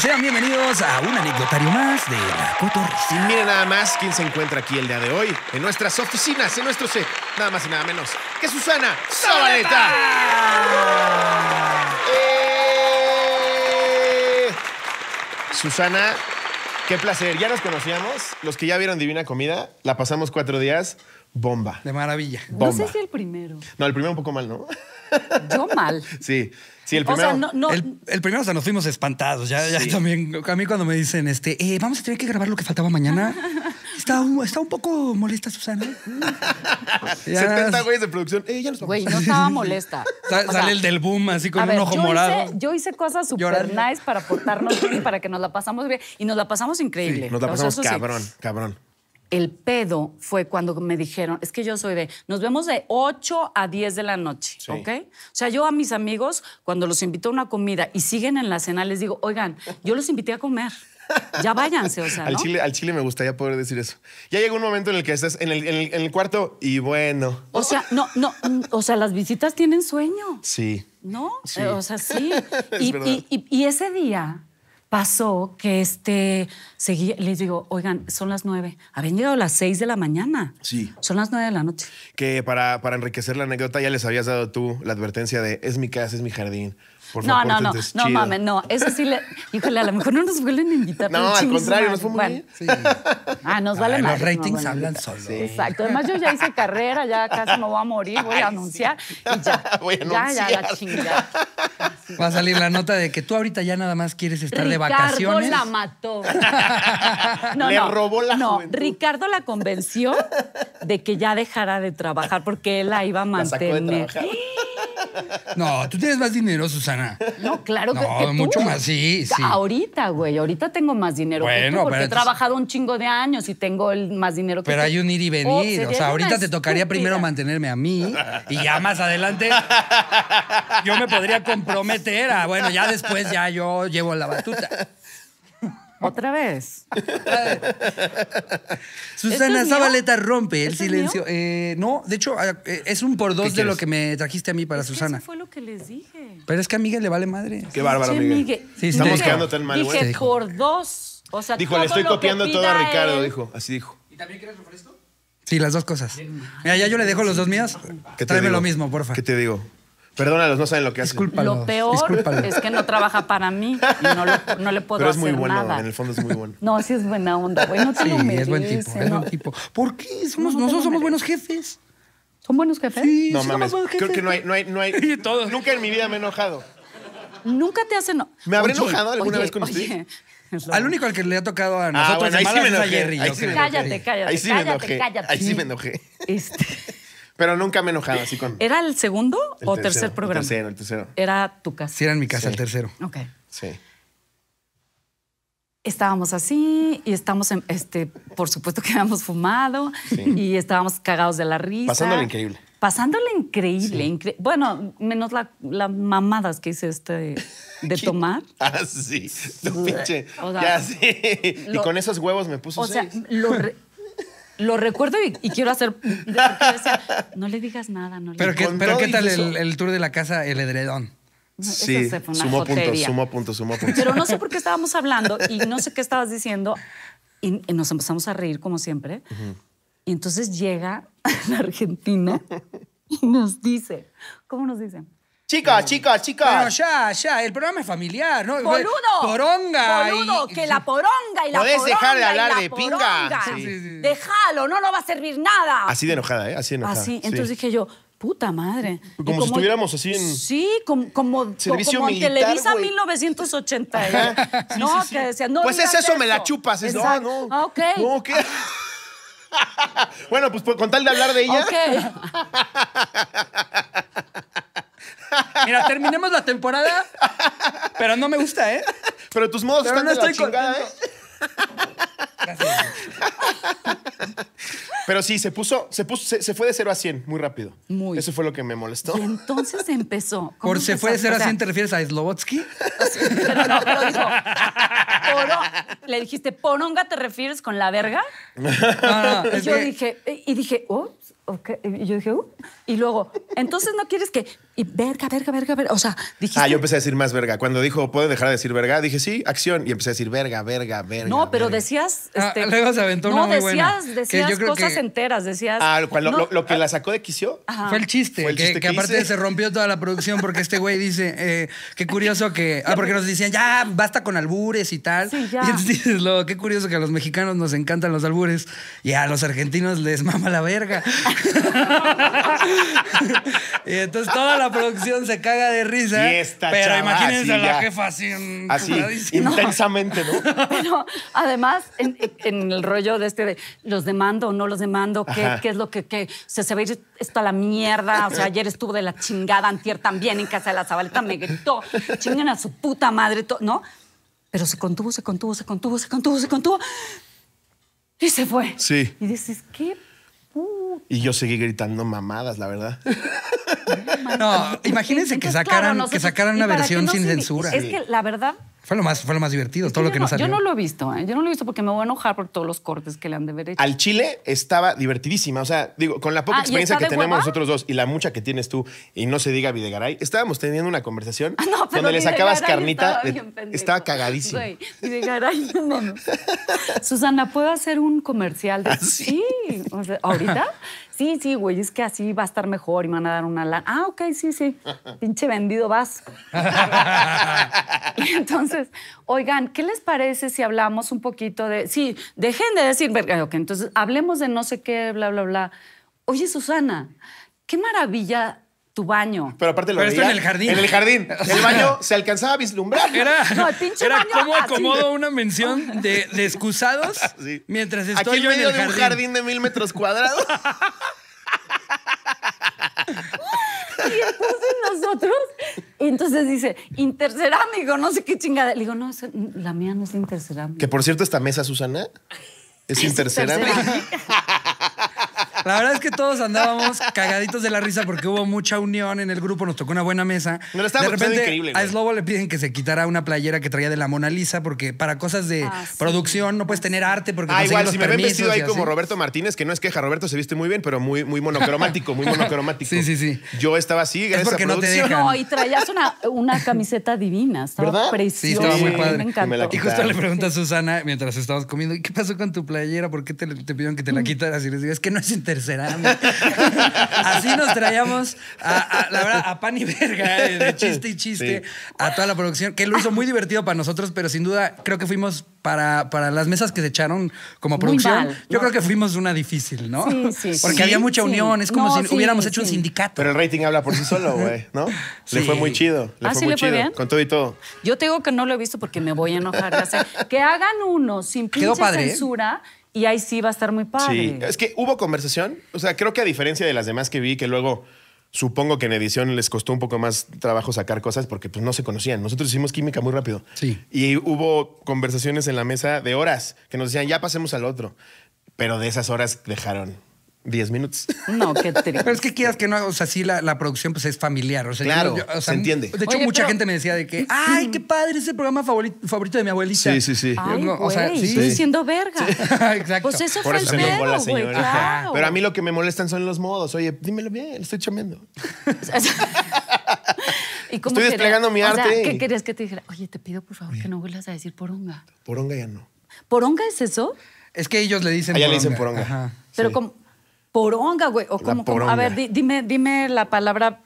sean bienvenidos a un anecdotario más de La Cotorrisa. Y miren nada más quién se encuentra aquí el día de hoy, en nuestras oficinas, en nuestro set, nada más y nada menos que Susana Zabaleta. Eh, Susana, qué placer. Ya nos conocíamos. Los que ya vieron Divina Comida, la pasamos cuatro días. Bomba. De maravilla. No sé si el primero. No, el primero un poco mal, ¿no? Yo mal. Sí, el primero. O sea, El, primero, o sea, nos fuimos espantados. Ya, también, a mí cuando me dicen, este, eh, vamos a tener que grabar lo que faltaba mañana. Está un, está un poco molesta, Susana. ya, 70 güeyes de producción. Eh, Güey, no estaba molesta. sale el del boom así con un ojo morado. yo hice cosas súper nice para portarnos bien, para que nos la pasamos bien. Y nos la pasamos increíble. nos la pasamos cabrón, cabrón. El pedo fue cuando me dijeron, es que yo soy de, nos vemos de 8 a 10 de la noche, ¿ok? O sea, yo a mis amigos, cuando los invito a una comida y siguen en la cena, les digo, oigan, yo los invité a comer. Ya váyanse, o sea. ¿no? Al, Chile, me gustaría poder decir eso. Ya llegó un momento en el que estás en el, cuarto y bueno. O sea, no, no, o sea, las visitas tienen sueño. Sí. ¿No? o sea, sí. y ese día pasó que este, seguí, les digo, oigan, son las nueve. Habían llegado las seis de la mañana. Sí. Son las nueve de la noche. Que para, para enriquecer la anécdota ya les habías dado tú la advertencia de es mi casa, es mi jardín no, no, no, no, mames, no. Eso sí, le, híjole, a lo mejor no nos vuelven a invitar. No, al contrario, nos fue muy bien. Sí. Ah, nos vale más. Los ratings hablan solos. Exacto. Además, yo ya hice carrera, ya casi me voy a morir, voy a anunciar y ya. Voy a anunciar. Ya, ya, la chingada. Va a salir la nota de que tú ahorita ya nada más quieres estar de vacaciones. Ricardo la mató. No, no, robó la No, Ricardo la convenció de que ya dejara de trabajar porque él la iba a mantener. no, tú tienes más dinero, Susana no, claro que que, No, mucho más, sí, Ahorita, güey, ahorita tengo más dinero que tú porque he trabajado un chingo de años y tengo el más dinero que Pero hay un ir y oh, venir, o sea, ahorita te tocaría primero mantenerme a mí y ya más adelante yo me podría comprometer a, bueno, ya después ya yo llevo la batuta. ¿Otra vez? Susana Zabaleta rompe el silencio. Eh, no, de hecho, ah, eh, es un por dos de lo que me trajiste a mí para Susana. fue lo que les dije. Pero es que a Miguel le vale madre. Qué bárbaro, Miguel. Sí, Estamos quedando tan mal, Dije por dos. O sea, dijo, le estoy copiando todo a Ricardo, dijo. Así dijo. ¿Y también quieres refresco? Sí, las dos cosas. Mira, ya yo le dejo los dos míos. Tráeme lo mismo, porfa. ¿Qué te digo? Perdónalos, no saben lo que hacen. lo peor es que no trabaja para mí y no, no le puedo Pero es muy bueno, en el fondo es muy bueno. No, sí es buena onda, güey. No te sí, es buen tipo, es buen tipo. ¿Por qué? nosotros somos buenos jefes. ¿Son buenos jefes? Sí, no, mames. buenos jefes. Creo que no hay, no hay, no hay. Nunca en mi vida me he enojado. Nunca te hacen. ¿Me habré enojado alguna vez con usted? Al único al que le ha tocado a ah, nosotros ah, ahí sí me enojé, es a Jerry. cállate, cállate. Ahí sí me enojé. Cállate. Ahí sí me enojé. Este. Pero nunca me enojaba así con. ¿Era el segundo o tercer programa? El tercero, el tercero. Era tu casa. Sí, era en mi casa, el tercero. Ok. Sí. Estábamos así y estamos, en, este, por supuesto que habíamos fumado y estábamos cagados de la risa. Pasándole increíble. Pasándole increíble. bueno, menos las mamadas que hice este de tomar. ah, sí. Tu pinche. y con esos huevos me puso O sea, lo lo recuerdo y, quiero hacer. no le digas nada, no le Pero, digas. ¿qué, pero ¿qué tal el, tour de la casa, el edredón? sí, sumo punto, sumo punto, sumo punto. Pero no sé por qué estábamos hablando y no sé qué estabas diciendo y, nos empezamos a reír como siempre. Y entonces llega el argentino y nos dice, ¿cómo nos dicen? Chicas, chicas, chicas. Bueno, ya, ya, el programa es familiar, ¿no? Boludo. Poronga. Boludo, que la poronga y la ¿Podés dejar de hablar de pinga? Sí. Sí, Déjalo, no nos va a servir nada. Así de enojada, ¿eh? Así de enojada. Así, entonces dije yo, puta madre. Como, si estuviéramos así en... Sí, como, como, Servicio como en Televisa 1980. no, que decían, no Pues es eso, me la chupas. no, ah, no. Ah, ok. No, ¿qué? bueno, pues con tal de hablar de ella. Ok. Mira, terminemos la temporada, pero no me gusta, ¿eh? Pero tus modos están no de chingada, ¿eh? Gracias. Pero sí, se puso, se puso, se, fue de 0 a 100 muy rápido. Muy. Eso fue lo que me molestó. Y entonces empezó. ¿Por se fue de 0 a 100 te refieres a Slovotsky? Pero no, dijo, le dijiste, poronga te refieres con la verga. No, y yo dije, y dije, oh, okay. y yo dije, uh, y luego, entonces no quieres que y verga, verga, verga, verga. O sea, dijiste. Ah, yo empecé a decir más verga. Cuando dijo, pueden dejar de decir verga? Dije, sí, acción. Y empecé a decir verga, verga, verga. No, pero decías. Ah, este, luego se aventó No, decías, decías cosas enteras. Decías. Ah, lo, que ah. la sacó de quicio. Fue el chiste. que, aparte se rompió toda la producción porque este güey dice, eh, qué curioso que. Ah, porque nos decían, ya, basta con albures y tal. Sí, ya. Y entonces lo, qué curioso que a los mexicanos nos encantan los albures y a los argentinos les mama la verga. y entonces toda la producción se caga de risa. pero imagínense a la jefa así, intensamente, ¿no? además, en, el rollo de este de los demando o no los demando, ¿qué, es lo que, se ve esto a la mierda. O sea, ayer estuvo de la chingada, antier también en casa de la Zabaleta me gritó, chingan a su puta madre, ¿no? Pero se contuvo, se contuvo, se contuvo, se contuvo, se contuvo. Y se fue. Sí. Y dices, ¿qué y yo seguí gritando mamadas, la verdad. No, imagínense que sacaran, que sacaran una versión sin censura. Es que la verdad, fue lo más, fue lo más divertido, todo lo que no, nos salió. Yo no lo he visto, ¿eh? yo no lo he visto porque me voy a enojar por todos los cortes que le han de ver hecho. Al Chile estaba divertidísima, o sea, digo, con la poca ah, experiencia que tenemos nosotros dos y la mucha que tienes tú, y no se diga Videgaray, estábamos teniendo una conversación ah, donde le sacabas carnita, eh, estaba, cagadísimo. Videgaray, Susana, ¿puedo hacer un comercial? De... Ah, sí, ahorita. sí, sí, güey, es que así va a estar mejor y van a dar una lana. Ah, ok, sí, sí, pinche vendido vas. entonces, oigan, ¿qué les parece si hablamos un poquito de, sí, dejen de decir, ok, entonces hablemos de no sé qué, bla, bla, bla. Oye, Susana, qué maravilla tu baño. Pero aparte lo Pero veía. en el jardín. En el jardín. El baño se alcanzaba a vislumbrar. Era, No, pinche era cómo acomodo una mención de, excusados Sí. mientras estoy Aquí en yo medio en el de un jardín. de mil metros cuadrados. Y entonces nosotros, y entonces dice, intercerámico, no sé qué chingada. Le digo, no, la mía no es intercerámico. que por cierto, esta mesa, Susana, es intercerámica. La verdad es que todos andábamos cagaditos de la risa porque hubo mucha unión en el grupo, nos tocó una buena mesa. de repente a Slobo le piden que se quitara una playera que traía de la Mona Lisa porque para cosas de ah, producción no puedes tener arte porque ah, igual, si me ven vestido ahí como Roberto Martínez, que no es queja, Roberto se viste muy bien, pero muy, muy monocromático, muy monocromático. sí, sí, sí. Yo estaba así, gracias no y traías una, camiseta divina, estaba preciosa. Sí, estaba muy Me encantó. y justo le pregunta a Susana mientras estábamos comiendo, ¿y qué pasó con tu playera? ¿Por qué te, te pidieron que te la mm. quitaras? Y les digo, es que no es interesante tercera. Así nos traíamos, a, la verdad, a pan y verga, eh, de chiste y chiste, a toda la producción, que lo hizo muy divertido para nosotros, pero sin duda creo que fuimos para, las mesas que se echaron como producción. Yo creo que fuimos una difícil, ¿no? Porque había mucha unión, es como si hubiéramos hecho un sindicato. Pero el rating habla por sí solo, güey, ¿no? Le fue muy chido. Le ah, fue muy chido. Con todo y todo. Yo te digo que no lo he visto porque me voy a enojar. que hagan uno sin pinche ¿eh? censura y ahí sí va a estar muy padre. es que hubo conversación. O sea, creo que a diferencia de las demás que vi, que luego supongo que en edición les costó un poco más trabajo sacar cosas porque pues, no se conocían. Nosotros hicimos química muy rápido. Sí. Y hubo conversaciones en la mesa de horas que nos decían, ya pasemos al otro. Pero de esas horas dejaron 10 minutos. No, qué triste. Pero es que quieras que no, o sea, sí, la, la producción pues es familiar. O sea, claro, o sea, se entiende. De hecho, mucha gente me decía de que, ay, qué padre, es el programa favorito, de mi abuelita. Sí, sí, sí. o sea, sí. Estoy diciendo verga. Exacto. Pues eso fue el verga. güey. Pero a mí lo que me molestan son los modos. Oye, dímelo bien, estoy chameando. ¿Y estoy desplegando mi arte. ¿Qué querías que te dijera? Oye, te pido por favor que no vuelvas a decir poronga. Poronga ya no. ¿Poronga es eso? Es que ellos le dicen Allá poronga. le dicen poronga. Ajá. Pero como, Poronga, güey. O como, a ver, dime, dime la palabra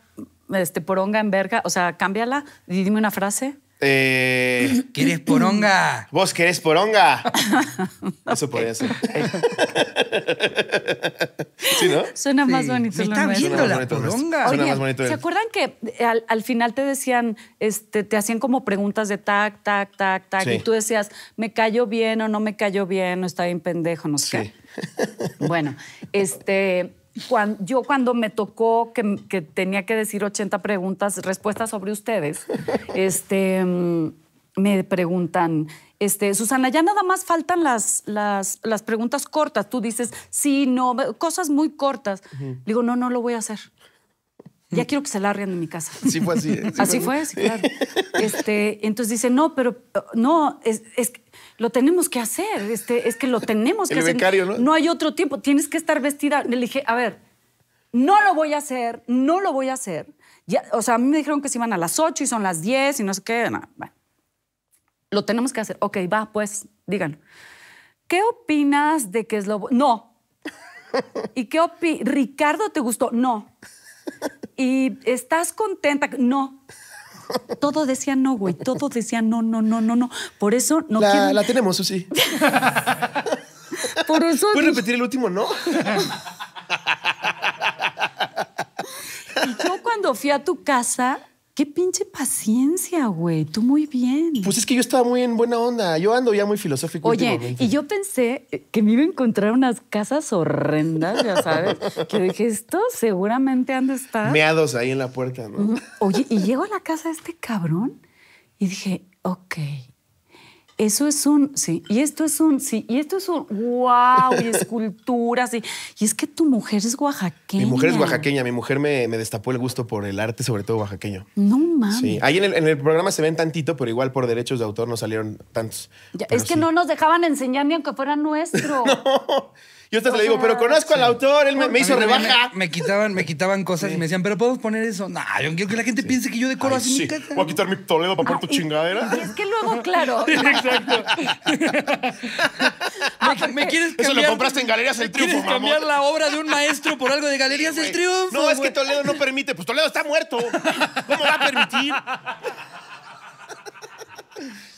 este, poronga en verga. O sea, cámbiala y dime una frase. Eh, ¿Quieres poronga? ¿Vos querés poronga? Eso podría ser. Eh, Sí, ¿no? Suena más bonito. más bonito. ¿Se acuerdan que eh, al, final te decían, este, te hacían como preguntas de tac, tac, tac, tac, y tú decías, me cayó bien o no me cayó bien, o está bien pendejo, no sé qué. bueno, este... yo cuando me tocó que, tenía que decir 80 preguntas, respuestas sobre ustedes, este, mm, me preguntan, este, Susana, ya nada más faltan las, las, preguntas cortas. Tú dices, sí, no, cosas muy cortas. Digo, no, no lo voy a hacer. Ya mm. quiero que se larguen de mi casa. ¿eh? Así fue así. así fue, sí, claro. Este, entonces dice, no, pero no, es, es lo tenemos que hacer, este, es que lo tenemos que El hacer. Becario, ¿no? no hay otro tiempo, tienes que estar vestida. Le dije, a ver, no lo voy a hacer, no lo voy a hacer. Ya, o sea, a mí me dijeron que se iban a las 8 y son las 10 y no sé qué. bueno. Lo tenemos que hacer. Ok, va, pues, díganlo. ¿Qué opinas de que es lo... No. ¿Y qué opinas? ¿Ricardo te gustó? No. ¿Y estás contenta? No. Todo decía no, güey. Todo decía no, no, no, no, no. Por eso no la, La tenemos, sí. Por eso... ¿Puedes repetir el último no? y yo cuando fui a tu casa Qué pinche paciencia, güey. Tú muy bien. Pues es que yo estaba muy en buena onda. Yo ando ya muy filosófico. Oye, y yo pensé eh, que me iba a encontrar unas casas horrendas, ya sabes. que dije, esto seguramente han de estar. Meados ahí en la puerta, ¿no? Oye, y llego a la casa de este cabrón y dije, ok, eso es un, sí, y esto es un, sí, y esto es un, wow, y esculturas, sí. y, es que tu mujer es oaxaqueña. Mi mujer es oaxaqueña, mi mujer me, destapó el gusto por el arte, sobre todo oaxaqueño. No mames. Sí, ahí en el, programa se ven tantito, pero igual por derechos de autor no salieron tantos. es que no nos dejaban enseñar ni aunque fuera nuestro. no. Yo hasta le digo, pero ah, conozco al autor, él me, hizo rebaja. Me, quitaban, me quitaban cosas y me decían, pero podemos poner eso. No, yo quiero que la gente piense que yo decoro así mi casa. Voy a quitar mi Toledo para poner tu ah, chingadera. Y es que luego, claro. Exacto. ¿Me ah, quieres Eso lo compraste en Galerías El Triunfo, ¿Quieres cambiar la obra de un maestro por algo de Galerías del Triunfo? No, es que Toledo no permite. Pues Toledo está muerto. ¿Cómo va a permitir?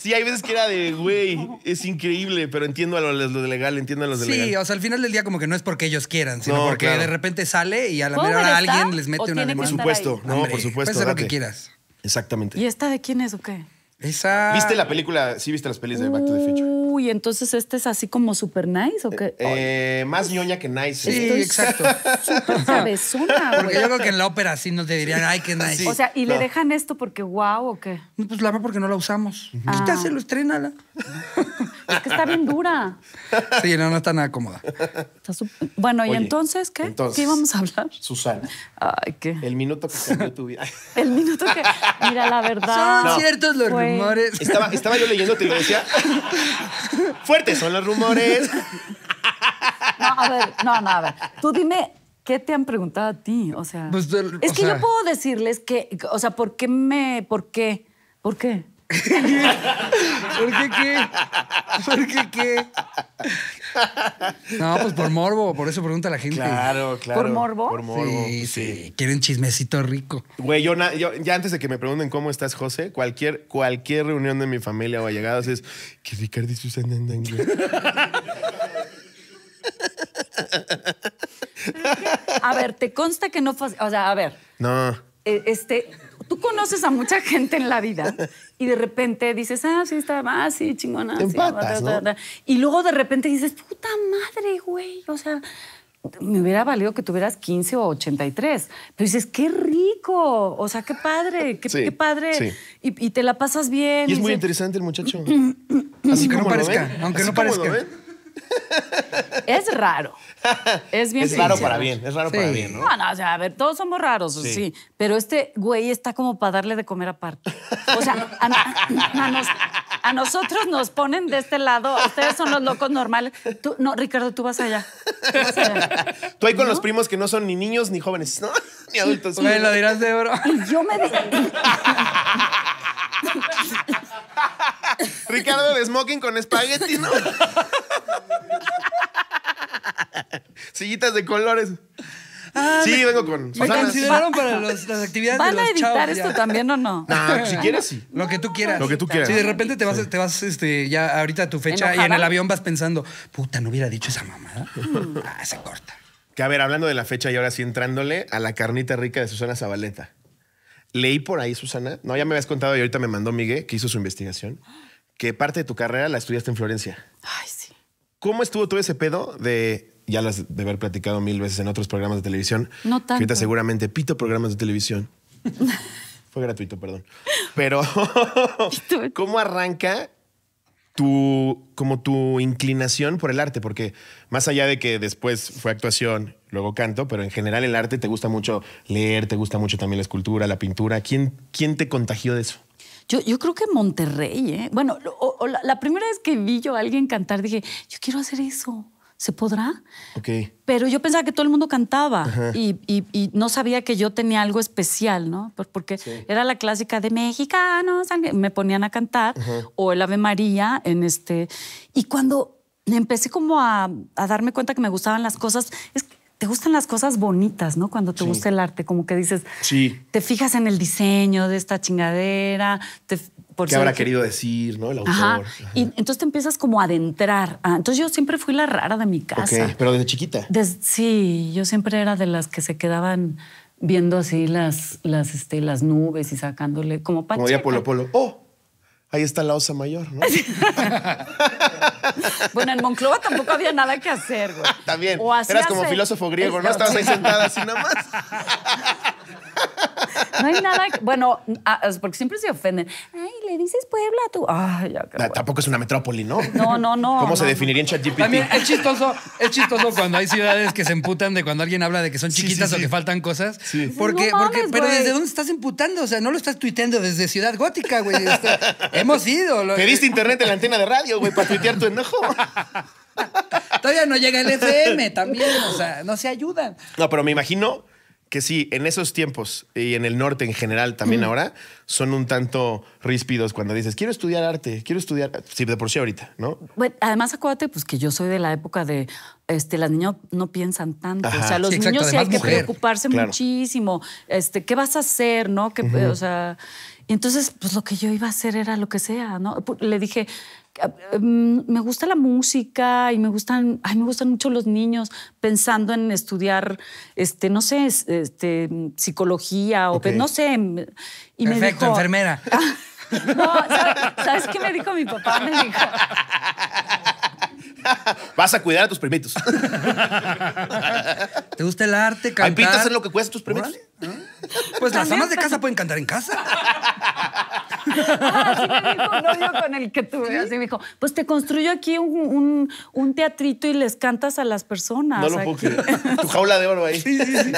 Sí, hay veces que era de, güey, es increíble, pero entiendo a lo, de legal, entiendo a los de legal. Sí, o sea, al final del día como que no es porque ellos quieran, sino porque de repente sale y a la mera hora alguien les mete una demanda. Por supuesto, no, por supuesto. Puede ser lo que quieras. Exactamente. ¿Y esta de quién es o qué? Esa... ¿Viste la película? Sí, viste las pelis de Back to the Future y entonces este es así como super nice o qué? Eh, eh más ñoña que nice. Sí, exacto. Súper cabezona, güey. yo creo que en la ópera sí nos dirían, ay, qué nice. o sea, ¿y le dejan esto porque wow o qué? Pues la va porque no la usamos. Uh -huh. Quítaselo, ah. estrénala. Es que está bien dura. Sí, no, no está nada cómoda. Está Bueno, ¿y entonces qué? ¿Qué íbamos a hablar? Susana. ¿qué? El minuto que cambió tu vida. El minuto que... Mira, la verdad... Son ciertos los rumores. Estaba, estaba yo leyendo, te lo decía. Fuertes son los rumores. No, a ver, no, no, a ver. Tú dime ¿Qué te han preguntado a ti? O sea, pues, eh, es que yo puedo decirles que, o sea, ¿por qué me, por qué, por qué? ¿Por qué qué? ¿Por qué qué? No, pues por morbo, por eso pregunta la gente. Claro, claro. ¿Por morbo? Por morbo. Sí, pues sí. Quieren chismecito rico. Güey, yo, ya antes de que me pregunten cómo estás, José, cualquier, cualquier reunión de mi familia o allegados es que Ricardo y Susana andan, A ver, ¿te consta que no fue O sea, a ver. No. Eh, este, tú conoces a mucha gente en la vida y de repente dices, ah, sí, está, más ah, sí, chingona. Te Y luego de repente dices, puta madre, güey, o sea, me hubiera valido que tuvieras 15 o 83. Pero dices, qué rico, o sea, qué padre, qué, padre. Y, te la pasas bien. Y es muy interesante el muchacho. Mm, mm, mm, Así que no parezca, aunque no parezca. Es raro. es bien raro para bien, es raro para bien, ¿no? No, o sea, a ver, todos somos raros, sí. Pero este güey está como para darle de comer aparte. O sea, a, nosotros nos ponen de este lado, ustedes son los locos normales. Tú, no, Ricardo, tú vas allá. Tú, ahí con los primos que no son ni niños ni jóvenes, Ni adultos. Me lo dirás de oro. Y yo me... Ricardo de Smoking con espagueti, ¿no? Sillitas de colores. Ah, sí, vengo con. ¿Me consideraron para las actividades de a los ¿Van a esto también o no? No, si quieres, sí. Lo que tú quieras. Lo que tú quieras. Si de repente te vas, te vas este, ya ahorita a tu fecha y en el avión vas pensando, puta, no hubiera dicho esa mamada. Mm. Ah, se corta. Que a ver, hablando de la fecha y ahora sí entrándole a la carnita rica de Susana Zabaleta. Leí por ahí, Susana. No, ya me habías contado y ahorita me mandó Miguel, que hizo su investigación, que parte de tu carrera la estudiaste en Florencia. Ay, sí. ¿Cómo estuvo todo ese pedo de ya las de haber platicado mil veces en otros programas de televisión. No tanto. seguramente pito programas de televisión. Fue gratuito, perdón. Pero, ¿cómo arranca tu, como tu inclinación por el arte? Porque más allá de que después fue actuación, luego canto, pero en general el arte te gusta mucho leer, te gusta mucho también la escultura, la pintura. ¿Quién, quién te contagió de eso? Yo, creo que Monterrey, ¿eh? Bueno, la, primera vez que vi yo a alguien cantar, dije, yo quiero hacer eso. ¿se podrá? Pero yo pensaba que todo el mundo cantaba y, no sabía que yo tenía algo especial, ¿no? Porque era la clásica de mexicanos, me ponían a cantar, o el Ave María, en este. Y cuando empecé como a, darme cuenta que me gustaban las cosas, es que te gustan las cosas bonitas, ¿no? Cuando te gusta el arte, como que dices, te fijas en el diseño de esta chingadera, te, ¿Qué habrá querido decir, no? El autor. Y entonces te empiezas como a adentrar. Ah, entonces yo siempre fui la rara de mi casa. pero desde chiquita. sí, yo siempre era de las que se quedaban viendo así las, las, este, las nubes y sacándole como pacheca. Como Polo Polo. ¡Oh! Ahí está la osa mayor, ¿no? bueno, en Monclova tampoco había nada que hacer, güey. También. O Eras como filósofo griego, ¿no? Estabas ahí sentada así nada más. No hay nada. bueno, porque siempre se ofenden. Ay, le dices Puebla tú. Ay, ya, ah, tampoco es una metrópoli, ¿no? No, no, no. ¿Cómo se definiría en ChatGPT? También es chistoso, es chistoso cuando hay ciudades que se emputan de cuando alguien habla de que son chiquitas o que faltan cosas. Sí. Porque, porque, pero ¿desde dónde estás emputando? O sea, no lo estás tuiteando desde Ciudad Gótica, güey. Este, hemos ido. Lo... Pediste internet en la antena de radio, güey, para tuitear tu enojo. Todavía no llega el FM también, o sea, no se ayudan. No, pero me imagino que sí, en esos tiempos y en el norte en general también ahora, son un tanto ríspidos cuando dices, quiero estudiar arte, quiero estudiar, sí, de por sí ahorita, ¿no? Bueno, además acuérdate pues, que yo soy de la época de, este, las niñas no piensan tanto. o sea, los niños sí hay que preocuparse muchísimo. Este, ¿Qué vas a hacer? ¿No? Que, Y entonces, pues lo que yo iba a hacer era lo que sea, ¿no? Le dije, ah, mm, me gusta la música y me gustan, ay, me gustan mucho los niños, pensando en estudiar, este, no sé, este, psicología o no sé. Perfecto, enfermera. ¿sabes qué me dijo mi papá? Me dijo, Vas a cuidar a tus primitos. ¿Te gusta el arte, cantar? ¿Hay pintas en lo que a tus primitos? Pues las amas de casa pueden cantar en casa. así ah, me dijo un novio con el que tuve. Así me dijo, pues te construyo aquí un, teatrito y les cantas a las personas. No lo puedo Tu jaula de oro ahí. Sí, sí, sí.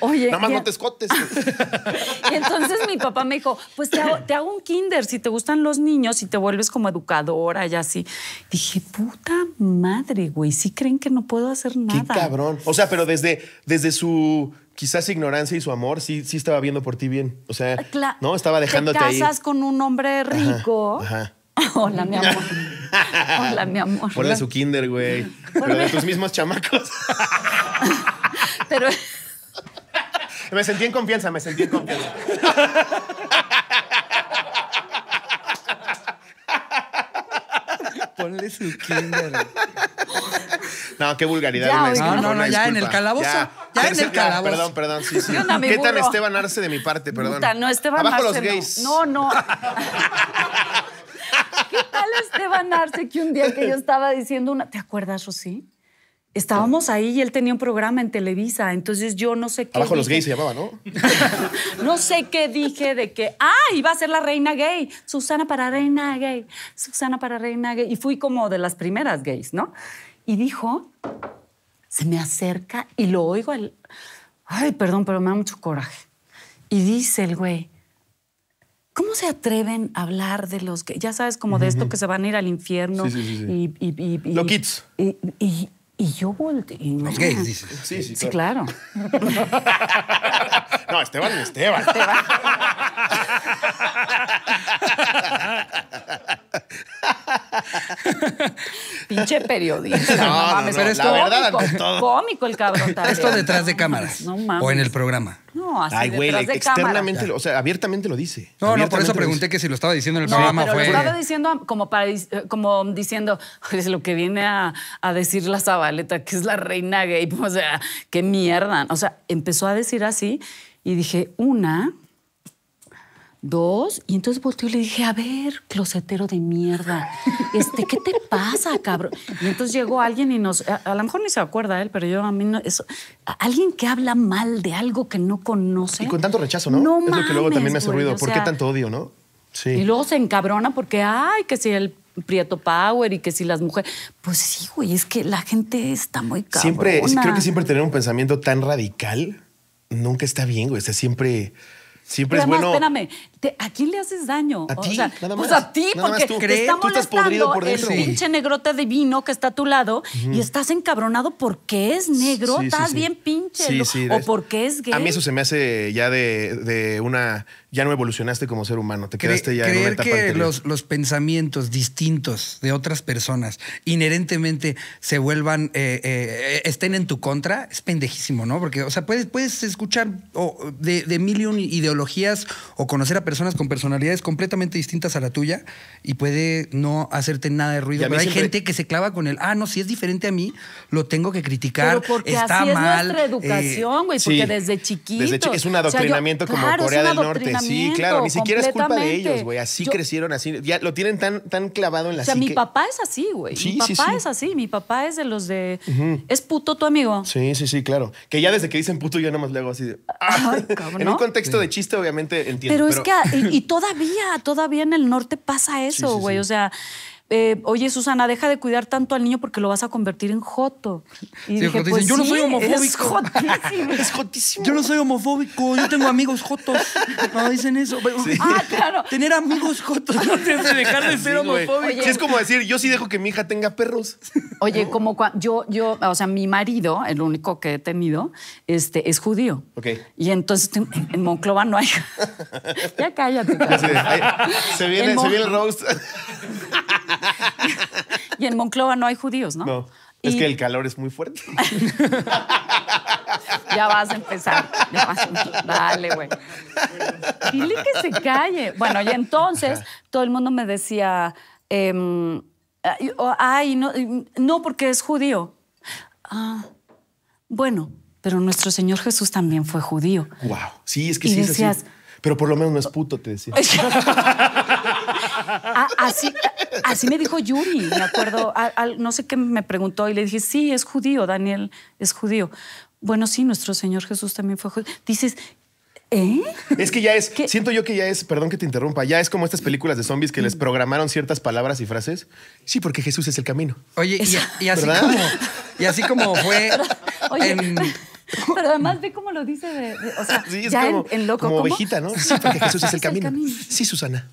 Oye. Nada más no te escotes. y entonces mi papá me dijo, pues te hago, un kinder si te gustan los niños y te vuelves como educadora y así. Dije, puta madre, güey, si creen que no puedo hacer nada. Qué cabrón. O sea, pero desde, desde su quizás ignorancia y su amor sí, sí estaba viendo por ti bien. O sea, ¿no? Estaba dejándote ahí. Te casas con un hombre rico. Ajá, Hola, mi amor. Hola, mi amor. Hola, su kinder, güey. Pero de tus mismos chamacos. Pero... Me sentí en confianza, me sentí en confianza. Ponle su kinder. No, qué vulgaridad. no, no, no, ya en el calabozo. Ya, en el calabozo. perdón, perdón, sí, sí. ¿Qué tal Esteban Arce de mi parte? Perdón. Puta, no, Esteban Arce, No, no. ¿Qué tal Esteban Arce que un día que yo estaba diciendo una... ¿Te acuerdas, Rosy? Estábamos ahí y él tenía un programa en Televisa, entonces yo no sé qué. Abajo los gays se llamaba, ¿no? no sé qué dije de que, ah, iba a ser la reina gay, Susana para reina gay, Susana para reina gay. Y fui como de las primeras gays, ¿no? Y dijo, se me acerca y lo oigo, al... ay, perdón, pero me da mucho coraje. Y dice el güey, ¿Cómo se atreven a hablar de los que, ya sabes, como de esto que se van a ir al infierno? Y, Lo kids. Y, y yo volteé. Los gays, Sí, sí, sí claro. no, Esteban y Esteban. Esteban. Pinche periodista. No, mames, pero la verdad, cómico, todo. cómico el cabrón Esto detrás de cámaras. No mames. O en el programa. No, así güey, detrás de externamente, o sea, abiertamente lo dice. No, no, por eso pregunté que si lo estaba diciendo en el programa pero fue... Lo estaba diciendo como, para, eh, como diciendo, es lo que viene a, a decir la Zabaleta, que es la reina gay. O sea, qué mierda. O sea, empezó a decir así y dije, una, dos. Y entonces volteó y le dije, a ver, closetero de mierda, este, ¿qué te pasa, cabrón? Y entonces llegó alguien y nos, a, lo mejor ni se acuerda él, pero yo a mí no, alguien que habla mal de algo que no conoce. Y con tanto rechazo, ¿no? no es lo que luego también me hace ruido. ¿Por qué tanto odio, no? Sí. Y luego se encabrona porque, ay, que si el Prieto Power y que si las mujeres. Pues sí, güey, es que la gente está muy cabrona. Siempre, creo que siempre tener un pensamiento tan radical nunca está bien, güey. O sea, siempre. Siempre es bueno. Espérame, ¿a quién le haces daño? o Sea, pues a ti, porque te está molestando por el pinche negrote divino que está a tu lado y estás encabronado porque es negro, estás bien pinche, o porque es gay. A mí eso se me hace ya de, una... Ya no evolucionaste como ser humano, te quedaste ya creer en una etapa que los, pensamientos distintos de otras personas inherentemente se vuelvan, eh, eh, eh, estén en tu contra, es pendejísimo, ¿no? Porque, o sea, puedes, puedes escuchar de, de mil y un ideologías o conocer a personas con personalidades completamente distintas a la tuya y puede no hacerte nada de ruido. hay gente que se clava con el, ah, no, si es diferente a mí, lo tengo que criticar. Pero porque está mal. es nuestra eh, educación, güey, porque desde chiquito. es un adoctrinamiento como Corea del Norte. Sí, claro, ni siquiera es culpa de ellos, güey. Así crecieron, así. Ya lo tienen tan, tan clavado en la O sea, mi papá es así, güey. mi papá es así. Mi papá es de los de. Es puto tu amigo. Sí, sí, sí, claro. Que ya desde que dicen puto, yo más le hago así Ay, cabrón, en un contexto de chiste, obviamente entiendo. es que y, todavía, todavía en el norte pasa eso, güey. O sea, eh, oye Susana, deja de cuidar tanto al niño porque lo vas a convertir en joto. Y dije, pues, yo no soy homofóbico. Es jotísimo. es jotísimo. Yo no soy homofóbico, yo tengo amigos jotos. No dicen eso. Ah, claro. Tener amigos jotos no tienes que dejar de ser homofóbico. es como decir, yo sí dejo que mi hija tenga perros. Oye, como cuando, yo, yo, o sea, mi marido, el único que he tenido, este, es judío. Ok. Y entonces en Monclova no hay. ya cállate. Se, viene, se viene el roast. y en Monclova no hay judíos, ¿no? No. Es que el calor es muy fuerte. ya vas a empezar. Ya vas Dale, güey. Dile que se calle. Bueno, y entonces todo el mundo me decía, em, ay, no, no, porque es judío. Ah, bueno, pero nuestro Señor Jesús también fue judío. Wow. Sí, es que sí es así. Pero por lo menos no es puto, te decía. Ah, así, así me dijo Yuri, me acuerdo, no sé qué me preguntó y le dije, sí, es judío, Daniel, es judío. Bueno, sí, nuestro Señor Jesús también fue judío. Dices, ¿Eh? Es que ya es, siento yo que ya es, perdón que te interrumpa, ya es como estas películas de zombies que les mm. programaron ciertas palabras y frases. Sí, porque Jesús es el camino. Oye, y, así como, fue en Pero además ve cómo lo dice de, o sea, ya como, en, loco. Como ovejita, ¿no? Sí, porque Jesús es el, camino. Sí, Susana.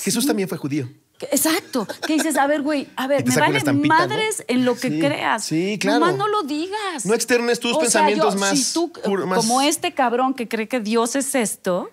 Jesús también fue judío. Exacto. Que dices, a ver, güey, a ver, me vale madres en lo que creas. Sí, claro. Nomás no lo digas. No externes tus pensamientos si tú, más, Como este cabrón que cree que Dios es esto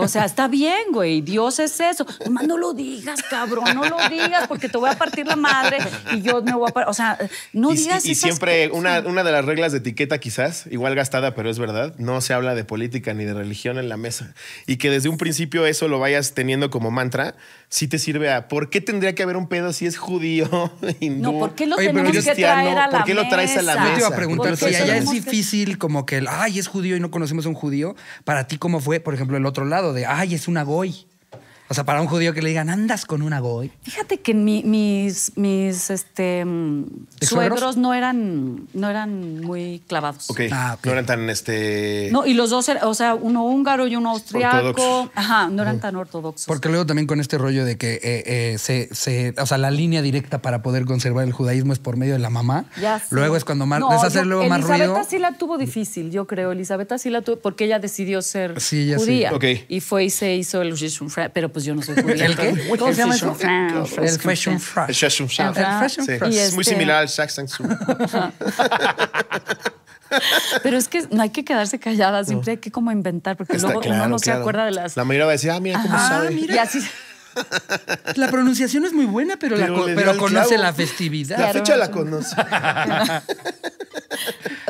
o sea, está bien, güey. Dios es eso. no lo digas, cabrón, no lo digas porque te voy a partir la madre y yo me voy a O sea, no digas Y, y siempre Una, de las reglas de etiqueta quizás, igual gastada, pero es verdad, no se habla de política ni de religión en la mesa. Y que desde un principio eso lo vayas teniendo como mantra, sí te sirve a ¿por qué tendría que haber un pedo si es judío, hindú, No, ¿por qué lo tenemos que a la ¿Por qué lo traes a la mesa? Yo a preguntar si allá es difícil como que ay, es judío y no conocemos a un judío. Para ti, ¿cómo fue, por ejemplo, el otro lado? de, ay, es una goy. O sea, para un judío que le digan, andas con una goy. Fíjate que mi, mis, mis este, mm, suegros? no eran, no eran muy clavados. Ah, no eran tan este. No, y los dos, o sea, uno húngaro y uno austriaco. Ajá, no eran tan ortodoxos. Porque luego también con este rollo de que eh, eh, se, se, o sea, la línea directa para poder conservar el judaísmo es por medio de la mamá. Ya luego es cuando más, no, luego más ruido. Elizabeth sí la tuvo difícil, yo creo. Elizabeth sí la tuvo porque ella decidió ser sí, ella judía. Sí. Y fue y se hizo el Jewish pero pues, pues yo no soy judía. ¿El qué? ¿Cómo se llama El Fashion fresh El Fashion fresh Es muy este- similar al Sax Pero es que no hay que quedarse callada, siempre hay que como inventar, porque luego uno no se acuerda de las... La mayoría va a decir, ah, mira cómo sabe. Y así... La pronunciación es muy buena, pero, conoce la festividad. La fecha la conoce.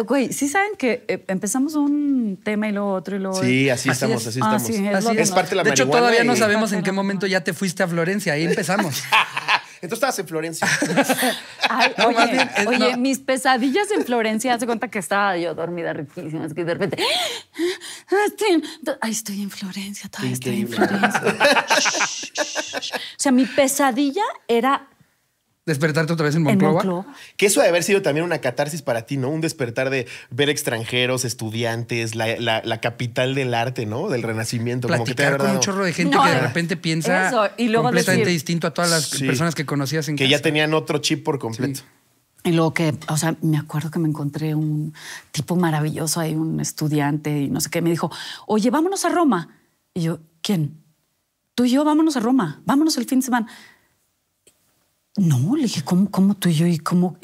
Güey, sí saben que eh, empezamos un tema y luego otro y luego. Sí, así, estamos, así estamos. es, parte de la De hecho, todavía no sabemos en qué momento ya te fuiste a Florencia. Ahí empezamos. Entonces estabas en Florencia. Ay, oye, oye mis pesadillas en Florencia, hace cuenta que estaba yo dormida riquísima, es que de repente, ah, ay, estoy en Florencia, todavía estoy en Florencia. o sea, mi pesadilla era despertarte otra vez en Moncloa. Que eso debe haber sido también una catarsis para ti, ¿no? Un despertar de ver extranjeros, estudiantes, la, capital del arte, ¿no? Del renacimiento. que con un chorro de gente que de repente piensa Y luego completamente distinto a todas las personas que conocías en Que ya tenían otro chip por completo. Y luego que, o sea, me acuerdo que me encontré un tipo maravilloso ahí, un estudiante y no sé qué, me dijo, oye, vámonos a Roma. Y yo, ¿quién? Tú y yo, vámonos a Roma, vámonos el fin de semana no, le dije, ¿cómo, tú y yo? ¿Y cómo?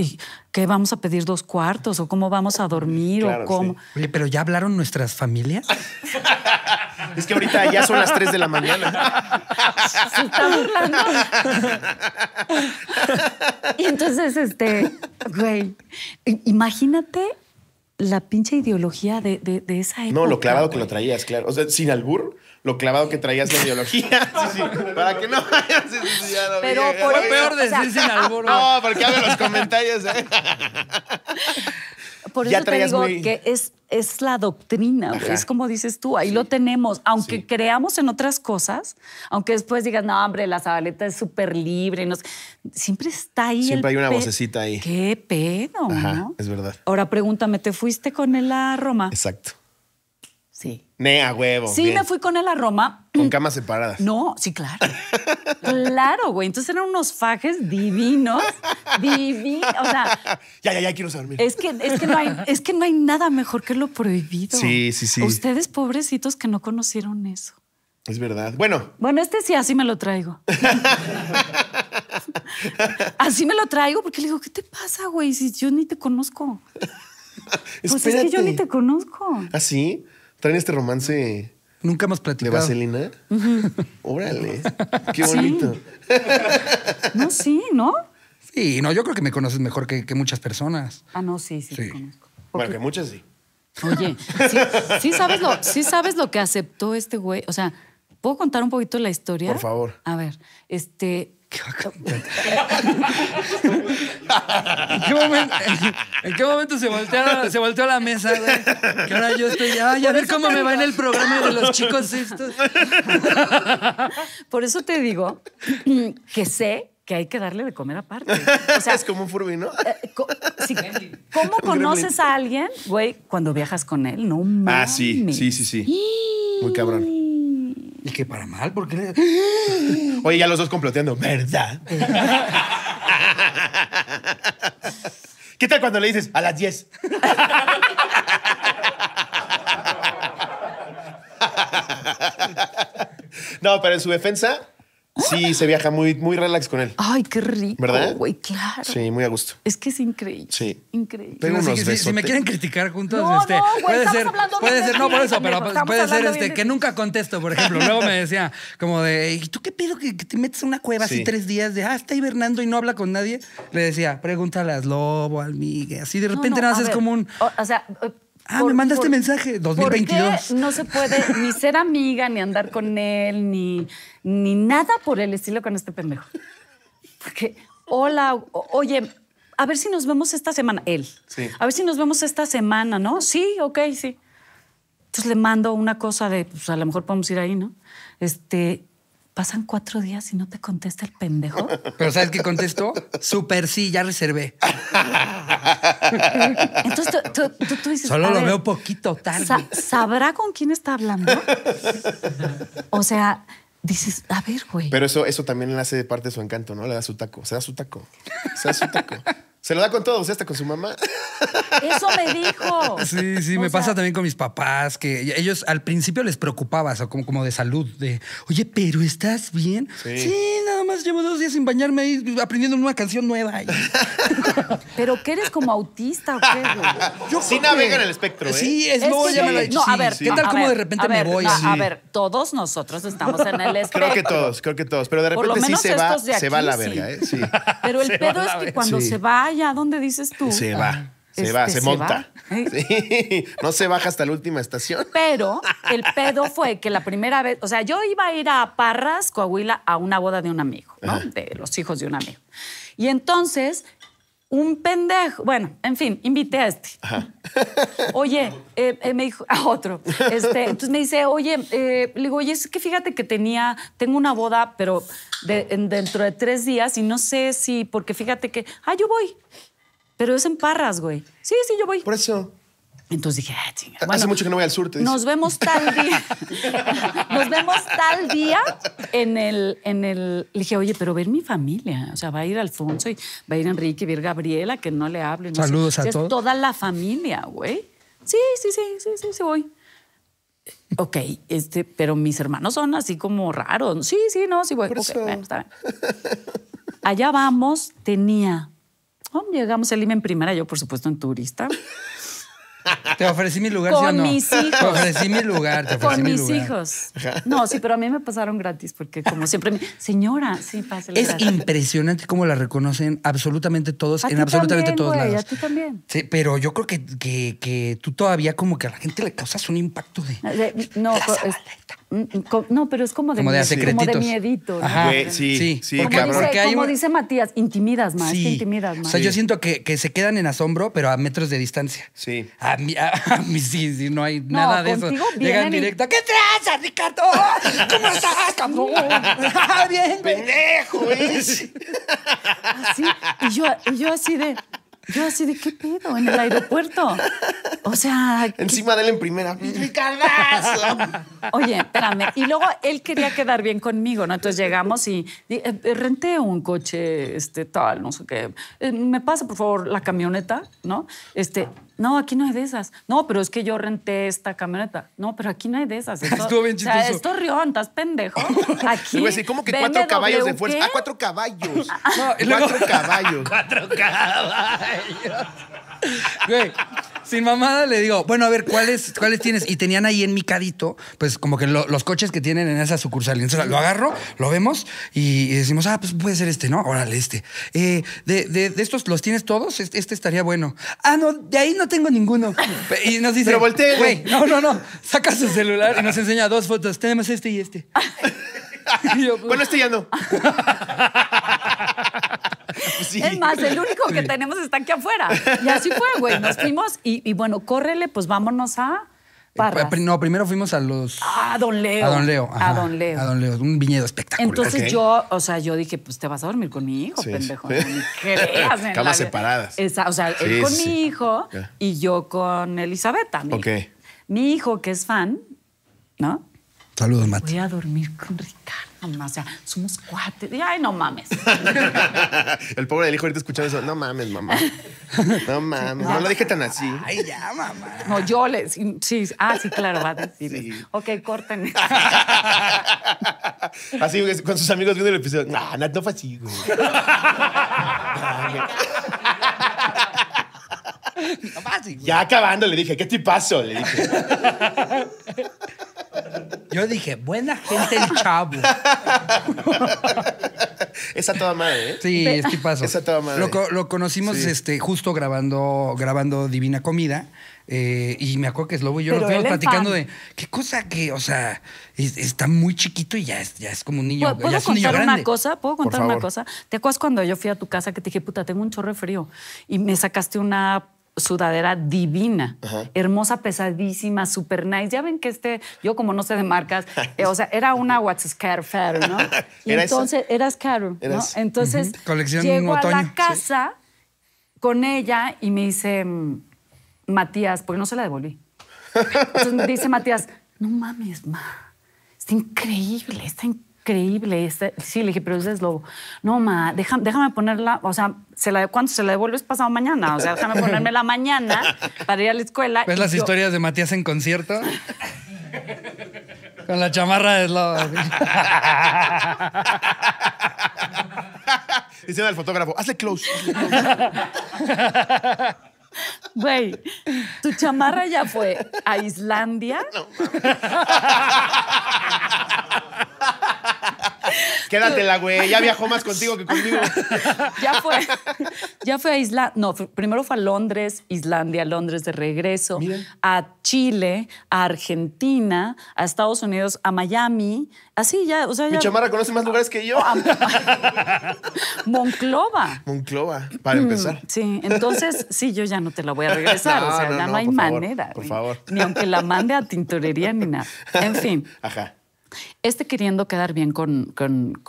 ¿Qué vamos a pedir dos cuartos? ¿O cómo vamos a dormir? ¿O cómo? pero ¿ya hablaron nuestras familias? es que ahorita ya son las tres de la mañana. Se está y entonces, este, güey, imagínate la pinche ideología de, esa época. No, lo clavado que lo traías, claro. O sea, sin albur lo clavado que traías la ideología. Sí, sí, para que no vayas no Pero por peor decir o No, porque hago los comentarios. ¿eh? Por eso te digo que es, es la doctrina, es como dices tú, ahí lo tenemos. Aunque creamos en otras cosas, aunque después digas, no, hombre, la sabaleta es súper libre, no siempre está ahí. Siempre hay una vocecita ahí. Qué pedo, ¿no? Es verdad. Ahora pregúntame, ¿te fuiste con él a Roma? Exacto. Nea, huevo. Sí, me fui con él a Roma. ¿Con camas separadas? No, sí, claro. claro, güey. Entonces eran unos fajes divinos. divinos. O sea. Ya, ya, ya quiero saber. Es que, es, que no hay, es que no hay nada mejor que lo prohibido. Sí, sí, sí. Ustedes, pobrecitos, que no conocieron eso. Es verdad. Bueno. Bueno, este sí, así me lo traigo. así me lo traigo porque le digo, ¿qué te pasa, güey? Si yo ni te conozco. pues es que yo ni te conozco. ¿Ah, sí? traen este romance. Nunca más platicado. ¿De vaselina? a Órale. Qué bonito. no, sí, ¿no? Sí, no, yo creo que me conoces mejor que, muchas personas. Ah, no, sí, sí, sí. Te conozco. Bueno, que muchas sí. Oye, ¿sí, ¿sí, sabes lo, sí sabes lo que aceptó este güey. O sea, ¿puedo contar un poquito la historia? Por favor. A ver, este, ¿En, qué momento, se, voltea, se volteó la mesa, güey? Que ahora yo estoy, ya a ver cómo me va en el programa de los chicos estos. Por eso te digo que sé que hay que darle de comer aparte. O sea, es como un furby, ¿no? Eh, ¿Cómo conoces a alguien, güey, cuando viajas con él? No mames. Ah, sí, sí, sí, sí. Muy cabrón. Y que para mal, porque... Oye, ya los dos comploteando, ¿verdad? ¿Qué tal cuando le dices a las 10? no, pero en su defensa, Sí, se viaja muy, muy relax con él. Ay, qué rico. ¿Verdad? Güey, claro. Sí, muy a gusto. Es que es increíble. Sí. Increíble. Pero unos si, si, me quieren criticar juntos, no, este, no, puede ser, puede ser, no por eso, pero puede ser este, que nunca contesto, por ejemplo. Luego me decía, como de, ¿y tú qué pido que, te metes en una cueva así tres días de, ah, está hibernando y no habla con nadie? Le decía, pregúntale a Lobo, al Migue. Así de repente no, nada es como un. o sea, Ah, me mandaste mensaje, 2022. no se puede ni ser amiga, ni andar con él, ni, ni nada por el estilo con este pendejo. Porque, hola, oye, a ver si nos vemos esta semana, él. Sí. A ver si nos vemos esta semana, ¿no? Sí, ok, sí. Entonces le mando una cosa de, pues a lo mejor podemos ir ahí, ¿no? Este, pasan cuatro días y no te contesta el pendejo. Pero ¿sabes qué contestó? Super sí, ya reservé. Entonces tú, tú, dices... Solo lo veo poquito tarde. ¿Sabrá con quién está hablando? o sea, dices, a ver, güey. Pero eso, eso también le hace parte de su encanto, ¿no? Le da su taco, se da su taco, se da su taco. Se lo da con todos, hasta con su mamá. Eso me dijo. Sí, sí, me pasa también con mis papás, que ellos al principio les preocupaba, o sea, como, de salud, de, oye, pero ¿estás bien? Sí. nada más llevo dos días sin bañarme y aprendiendo una canción nueva. pero que eres como autista o qué, sí navega en el espectro, ¿eh? Sí, es, es no, ya me lo he dicho. No, a ver, ¿qué tal como de repente me voy? A ver, todos nosotros estamos en el espectro. Creo que todos, creo que todos, pero de repente sí se va, se va a la verga, ¿eh? Sí. Pero el pedo es que cuando se va allá dices tú. Se va. Ah, se va, este, se, monta. no se baja hasta la última estación. Pero el pedo fue que la primera vez, o sea, yo iba a ir a Parras, Coahuila, a una boda de un amigo, ¿no? De los hijos de un amigo. Y entonces un pendejo, bueno, en fin, invité a este. Oye, eh, eh, me dijo, a otro. Este, entonces me dice, oye, eh", le digo, oye, es que fíjate que tenía, tengo una boda, pero dentro de tres días y no sé si, porque fíjate que, ah, yo voy, pero es en Parras, güey. Sí, sí, yo voy. Por eso. Entonces dije, ah, Hace mucho que no voy al sur, Nos vemos tal día. nos vemos tal día en el, en el. Le dije, oye, pero ver mi familia. O sea, va a ir Alfonso y va a ir Enrique, ver a Gabriela, que no le hablo. Saludos a todos. Toda la familia, güey. Sí, sí, sí, sí, sí, sí, voy. ok, este, pero mis hermanos son así como raros. Sí, sí, no, sí voy. Bueno, está bien. Allá vamos, tenía. Oh, llegamos el IME en primera, yo por supuesto en turista. Te ofrecí mi lugar, Con ¿sí o no? mis hijos. Te ofrecí mi lugar, te ofrecí Con mis hijos. No, sí, pero a mí me pasaron gratis porque como siempre, señora, sí, pásale Es impresionante cómo la reconocen absolutamente todos, en absolutamente todos lados. A ti también. Sí, pero yo creo que, que, que, tú todavía como que a la gente le causas un impacto de... Ah, no, mm, mm, no, pero es como de, como de, como de miedito. sí, sí, sí. Como, cabrón, dice, como dice Matías, intimidas más, intimidas más. O sea, yo siento que, que, se quedan en asombro, pero a metros de distancia. Sí. Ah, a mí, a sí, sí, no hay nada de eso. Llegan directo. ¿Qué traza, Ricardo? ¿Cómo estás, cabrón? bien, pendejo, ¿eh? Así, y yo, y yo así de. Yo así de qué pedo en el aeropuerto. O sea. Encima de él en primera. ¡Ricardazo! Oye, espérame. Y luego él quería quedar bien conmigo, ¿no? Entonces llegamos y, eh, eh, renté un coche, este, tal, no sé qué. Eh, Me pasa, por favor, la camioneta, ¿no? Este, no, aquí no hay de esas. No, pero es que yo renté esta camioneta. No, pero aquí no hay de esas. Estuvo bien chistoso. O sea, esto estás pendejo. Aquí. Voy ¿cómo que cuatro caballos de fuerza? Ah, cuatro caballos. cuatro caballos. cuatro caballos. Güey sin mamada le digo, bueno, a ver, ¿cuáles, ¿cuáles tienes? Y tenían ahí en mi cadito, pues como que los coches que tienen en esa sucursal. Entonces lo agarro, lo vemos y, decimos, ah, pues puede ser este, ¿no? Órale, este. Eh, de, estos los tienes todos? Este, este, estaría bueno. Ah, no, de ahí no tengo ninguno. Y nos dice, pero voltea. no, no, no. Saca su celular y nos enseña dos fotos. Tenemos este y este. Pues, bueno, este ya no. Es más, el único que tenemos está aquí afuera. Y así fue, güey. Nos fuimos y, bueno, córrele, pues vámonos a... Eh, no, primero fuimos a los. A Don Leo. A Don Leo. a Don Leo. A Don Leo. Un viñedo espectacular. Entonces yo, o sea, yo dije, pues te vas a dormir con mi hijo, pendejo. Camas separadas. o sea, él con mi hijo y yo con Elizabeth también. Ok. Mi hijo, que es fan, ¿no? Saludos, Mati. Voy a dormir con Ricardo o sea, somos cuates. Y, ay, no mames. el pobre del hijo ahorita escuchando eso. No mames, mamá. No mames. No, lo dije tan así. Ay, ya, mamá. No, yo le. Sí, ah, sí, claro, va a decir. Sí. Ok, corten. así, con sus amigos viendo el episodio. No, no, no fue así, güey. así, Ya acabando, le dije, ¿qué te pasó? Le dije. Yo dije, buena gente el chavo. Esa toda madre, ¿eh? Sí, es paso, Esa toda madre. Lo, conocimos este, justo grabando, grabando Divina Comida. Eh, y me acuerdo que es lobo y yo lo fuimos platicando de qué cosa que, o sea, está muy chiquito y ya es, ya es como un niño. ¿Puedo, ya contar una cosa? ¿Puedo contar una cosa? ¿Te acuerdas cuando yo fui a tu casa que te dije, puta, tengo un chorro de frío? Y me sacaste una sudadera divina, hermosa, pesadísima, super nice. Ya ven que este, yo como no sé de marcas, eh, o sea, era una What's Fair, ¿no? entonces, era caro ¿no? Entonces, a la casa con ella y me dice, mm, Matías, porque no se la devolví. Entonces me dice Matías, no mames, ma, está increíble, está increíble increíble este, sí, le dije, pero ese es lobo. No, ma, déjame, ponerla, o sea, se la, ¿cuánto se la devuelves pasado mañana? O sea, déjame ponerme la mañana para ir a la escuela. ¿Ves las historias de Matías en concierto? Con la chamarra de se da al fotógrafo, hazle close. Güey, tu chamarra ya fue a Islandia. No, la güey. Ya viajó más contigo que conmigo. Ya fue. Ya fue a Islandia. No, primero fue a Londres, Islandia, Londres de regreso, a Chile, a Argentina, a Estados Unidos, a Miami. Así ya, o sea, ya. Mi chamara conoce más lugares que yo. Monclova. Monclova, para mm, empezar. Sí, entonces, sí, yo ya no te la voy a regresar. o sea, ya no, hay manera. Por favor. ni aunque la mande a tintorería ni nada. En fin. Ajá. Este queriendo quedar bien con,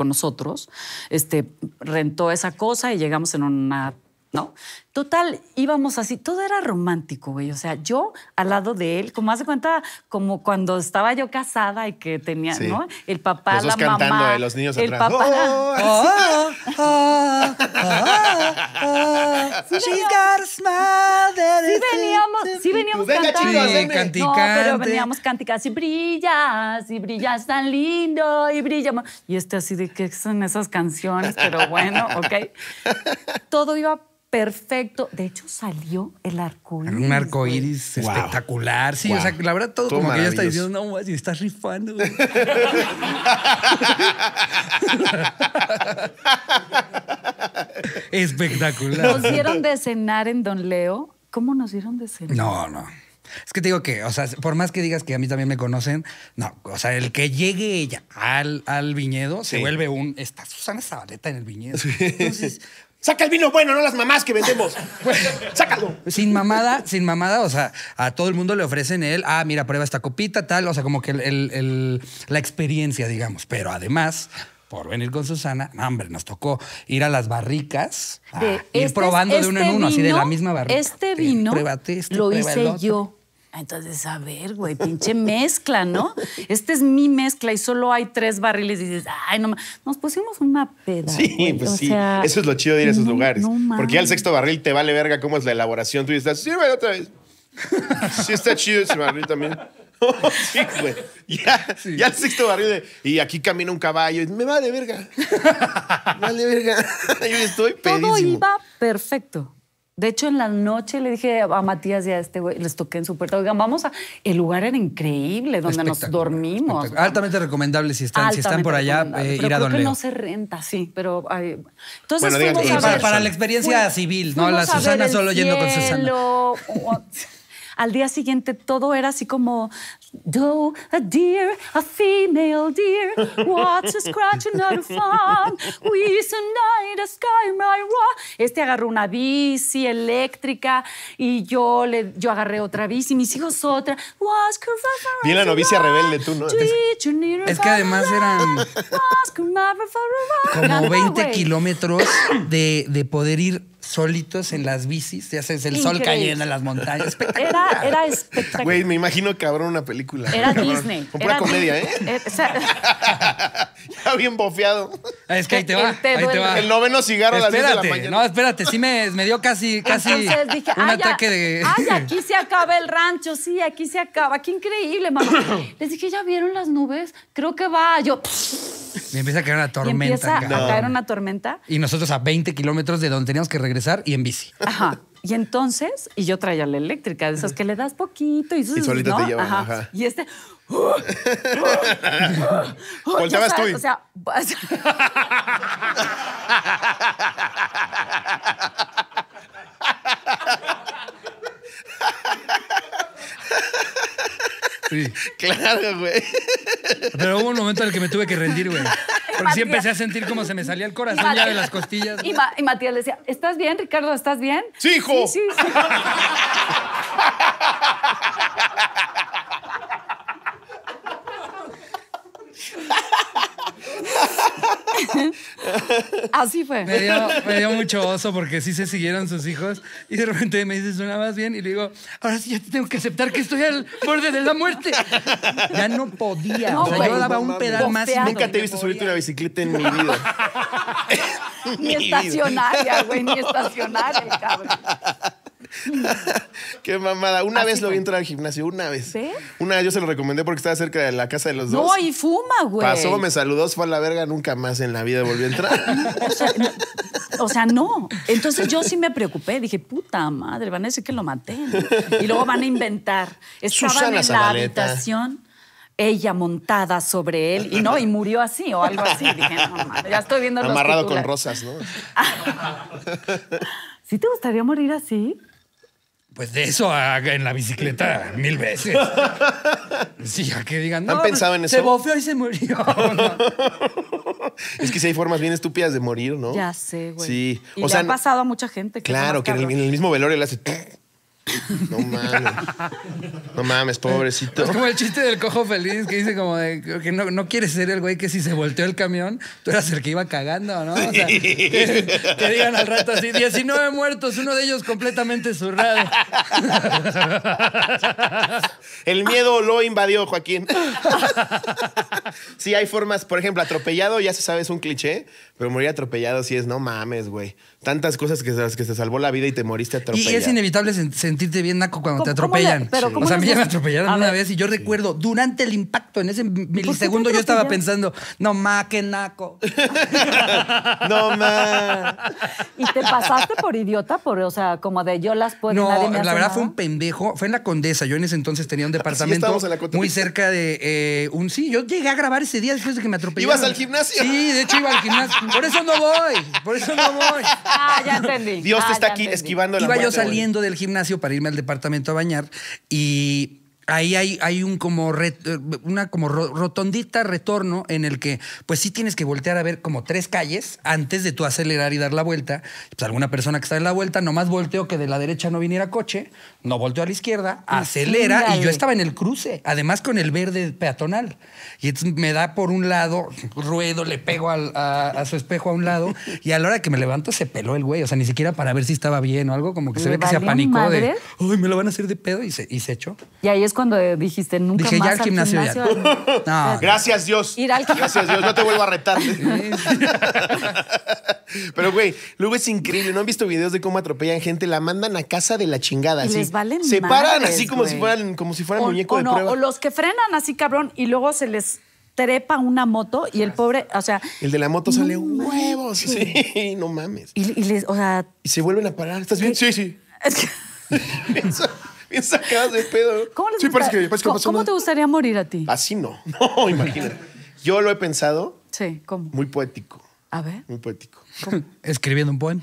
nosotros, este, rentó esa cosa y llegamos en una ¿no? Total, íbamos así, todo era romántico, güey. O sea, yo al lado de él, como hace cuenta, como cuando estaba yo casada y que tenía, ¿no? El papá, la mamá. cantando, los niños el atrás. Papá, oh, sí, veníamos, sí veníamos Venga, cantando. Sí, No, pero veníamos canticando. Si brillas, y brillas tan lindo, y brillamos. Y este así de, ¿qué son esas canciones? Pero bueno, ok. Todo iba perfecto. De hecho, salió el arco Un arco iris espectacular. Sí, o sea, la verdad, todo, como que ella está diciendo, no, más, y estás rifando. espectacular. Nos dieron de cenar en Don Leo. ¿Cómo nos dieron de cenar? No, no. Es que te digo que, o sea, por más que digas que a mí también me conocen, no, o sea, el que llegue ella al, al viñedo se vuelve un, está Susana Zabaleta en el viñedo. Entonces, Saca el vino bueno, no las mamás que vendemos. Sácalo. Sin mamada, sin mamada, o sea, a todo el mundo le ofrecen él ah, mira, prueba esta copita, tal, o sea, como que la experiencia, digamos. Pero además, por venir con Susana, hombre, nos tocó ir a las barricas, ir este probando de uno en este uno, así de la misma barrica. Este vino lo hice yo. Entonces, a ver, güey, pinche mezcla, ¿no? Esta es mi mezcla y solo hay tres barriles y dices, ay, no Nos pusimos una peda. Sí, pues sí. eso es lo chido de ir a esos lugares. Porque ya el sexto barril te vale verga cómo es la elaboración. Tú dices, güey, otra vez. sí, está chido ese barril también. Oh, sí, güey. Ya, el sexto barril de, y aquí camina un caballo. Y, me vale verga, verga. Vale verga. Yo estoy pedísimo. Todo iba perfecto. De hecho, en la noche le dije a Matías y a este güey, les toqué en su puerta, oigan, vamos a... El lugar era increíble, donde nos dormimos. Altamente recomendable si están, si están por allá, eh, ir a dormir. no se renta, sí, pero... Entonces fuimos a para, la experiencia civil, ¿no? La Susana solo yendo con Susana. O, al día siguiente todo era así como a deer, a female deer, farm, night a sky my Este agarró una bici eléctrica y yo le yo agarré otra bici, mis hijos otra. Vi la novicia rebelde tú, ¿no? Es que además eran como 20 kilómetros de, de poder ir solitos en las bicis, ya sabes, el sol cayendo en las montañas. Era, espectacular. Güey, me imagino cabrón una película. Era Disney. Con pura comedia, ¿eh? eh ya bien bofeado. Ah, es que ahí te va. Ahí te va. El noveno cigarro a de la mañana. No, espérate, sí me, me dio casi, casi un ataque de. Ay, aquí se acaba el rancho, sí, aquí se acaba. Qué increíble, mamá. Les dije, ¿ya vieron las nubes? Creo que va. Yo. Me empieza a caer una tormenta. empieza a caer una tormenta. Y nosotros a 20 kilómetros de donde teníamos que regresar y en bici. Ajá. Y entonces, y yo traía la eléctrica, de esas que le das poquito y, y solita te llevan. Y este. Volteabas tú. O sea. Sí. Claro, güey. Pero hubo un momento en el que me tuve que rendir, güey. Porque sí empecé a sentir como se me salía el corazón ya de las costillas. Y, Matías le decía, ¿estás bien, Ricardo? ¿Estás bien? ¡Sí, hijo! Sí, sí, sí. Así fue. Me dio, mucho oso porque sí se siguieron sus hijos y de repente me dices, suena más bien y le digo, ahora sí ya tengo que aceptar que estoy al borde de la muerte. Ya no podía. No, yo daba un pedal más. Nunca te he visto subirte una bicicleta en mi vida. ni estacionaria, güey, ni estacionaria, cabrón. Qué mamada. Una vez lo vi entrar al gimnasio, una vez. Una vez yo se lo recomendé porque estaba cerca de la casa de los dos. No, y fuma, güey. Pasó, me saludó, fue a la verga, nunca más en la vida volvió a entrar. o, sea, no, Entonces yo sí me preocupé. Dije, puta madre, van a decir que lo maté. Y luego van a inventar. Estaban en la habitación ella montada sobre él y no, y murió así o algo así. Dije, no, madre, ya estoy viendo Amarrado con rosas, ¿no? ¿Sí te gustaría morir así? Pues de eso haga en la bicicleta mil veces. Sí, a que digan, no, ¿Han pues, pensado en se bofeó y se murió. Es que si hay formas bien estúpidas de morir, ¿no? Ya sé, güey. Sí. Y o le ha pasado a mucha gente. Claro, que en el, mismo velorio le hace... No mames. No mames, pobrecito. Es como el chiste del cojo feliz que dice como de que no, quieres ser el güey que si se volteó el camión, tú eras el que iba cagando, ¿no? O que, digan al rato así, 19 muertos, uno de ellos completamente zurrado. El miedo lo invadió, Joaquín. Sí, hay formas, por ejemplo, atropellado, ya se sabe, es un cliché, pero morir atropellado sí es, no mames, güey tantas cosas que, que se salvó la vida y te moriste atropellado. Y es inevitable sentirte bien naco cuando te atropellan. O sea, a mí ya me atropellaron una vez y yo recuerdo durante el impacto, en ese milisegundo, yo estaba pensando, no ma, qué naco. no ma. ¿Y te pasaste por idiota? Por, o sea, como de yo las puedo No, la verdad fue un pendejo. Fue en la Condesa. Yo en ese entonces tenía un ah, departamento muy cerca de eh, un... Sí, yo llegué a grabar ese día después de que me atropellaron. ¿Ibas al gimnasio? Sí, de hecho iba al gimnasio. Por eso no voy. Por eso no voy. Ah, ya entendí. Dios te ah, está aquí esquivando la Iba yo saliendo del gimnasio para irme al departamento a bañar y ahí hay, hay, un como una como rotondita retorno en el que pues sí tienes que voltear a ver como tres calles antes de tú acelerar y dar la vuelta. Pues alguna persona que está en la vuelta nomás volteo que de la derecha no viniera coche, no volteó a la izquierda, acelera y yo estaba en el cruce, además con el verde peatonal. Y me da por un lado, ruedo, le pego a, su espejo a un lado y a la hora que me levanto se peló el güey, o sea, ni siquiera para ver si estaba bien o algo, como que se ve que se apanicó de, uy, me lo van a hacer de pedo y se, echó. Y ahí es cuando dijiste, nunca Dije, más ya al gimnasio, Gracias Dios. Ir al... Gracias Dios, no te vuelvo a retar. Pero güey, luego es increíble, ¿no han visto videos de cómo atropellan gente? La mandan a casa de la chingada. ¿sí? Se paran así como si fueran, como si fueran de prueba. O los que frenan así, cabrón, y luego se les trepa una moto y el pobre, o sea. El de la moto sale huevos. Sí, no mames. Y, les, o sea. Y se vuelven a parar. ¿Estás bien? Sí, Sí, sí. bien sacadas de pedo. ¿Cómo, sí, parece que, parece que ¿cómo, ¿cómo te gustaría morir a ti? Así no. No, imagínate. Yo lo he pensado. Sí, ¿cómo? Muy poético. A ver. Muy poético. Escribiendo un poema.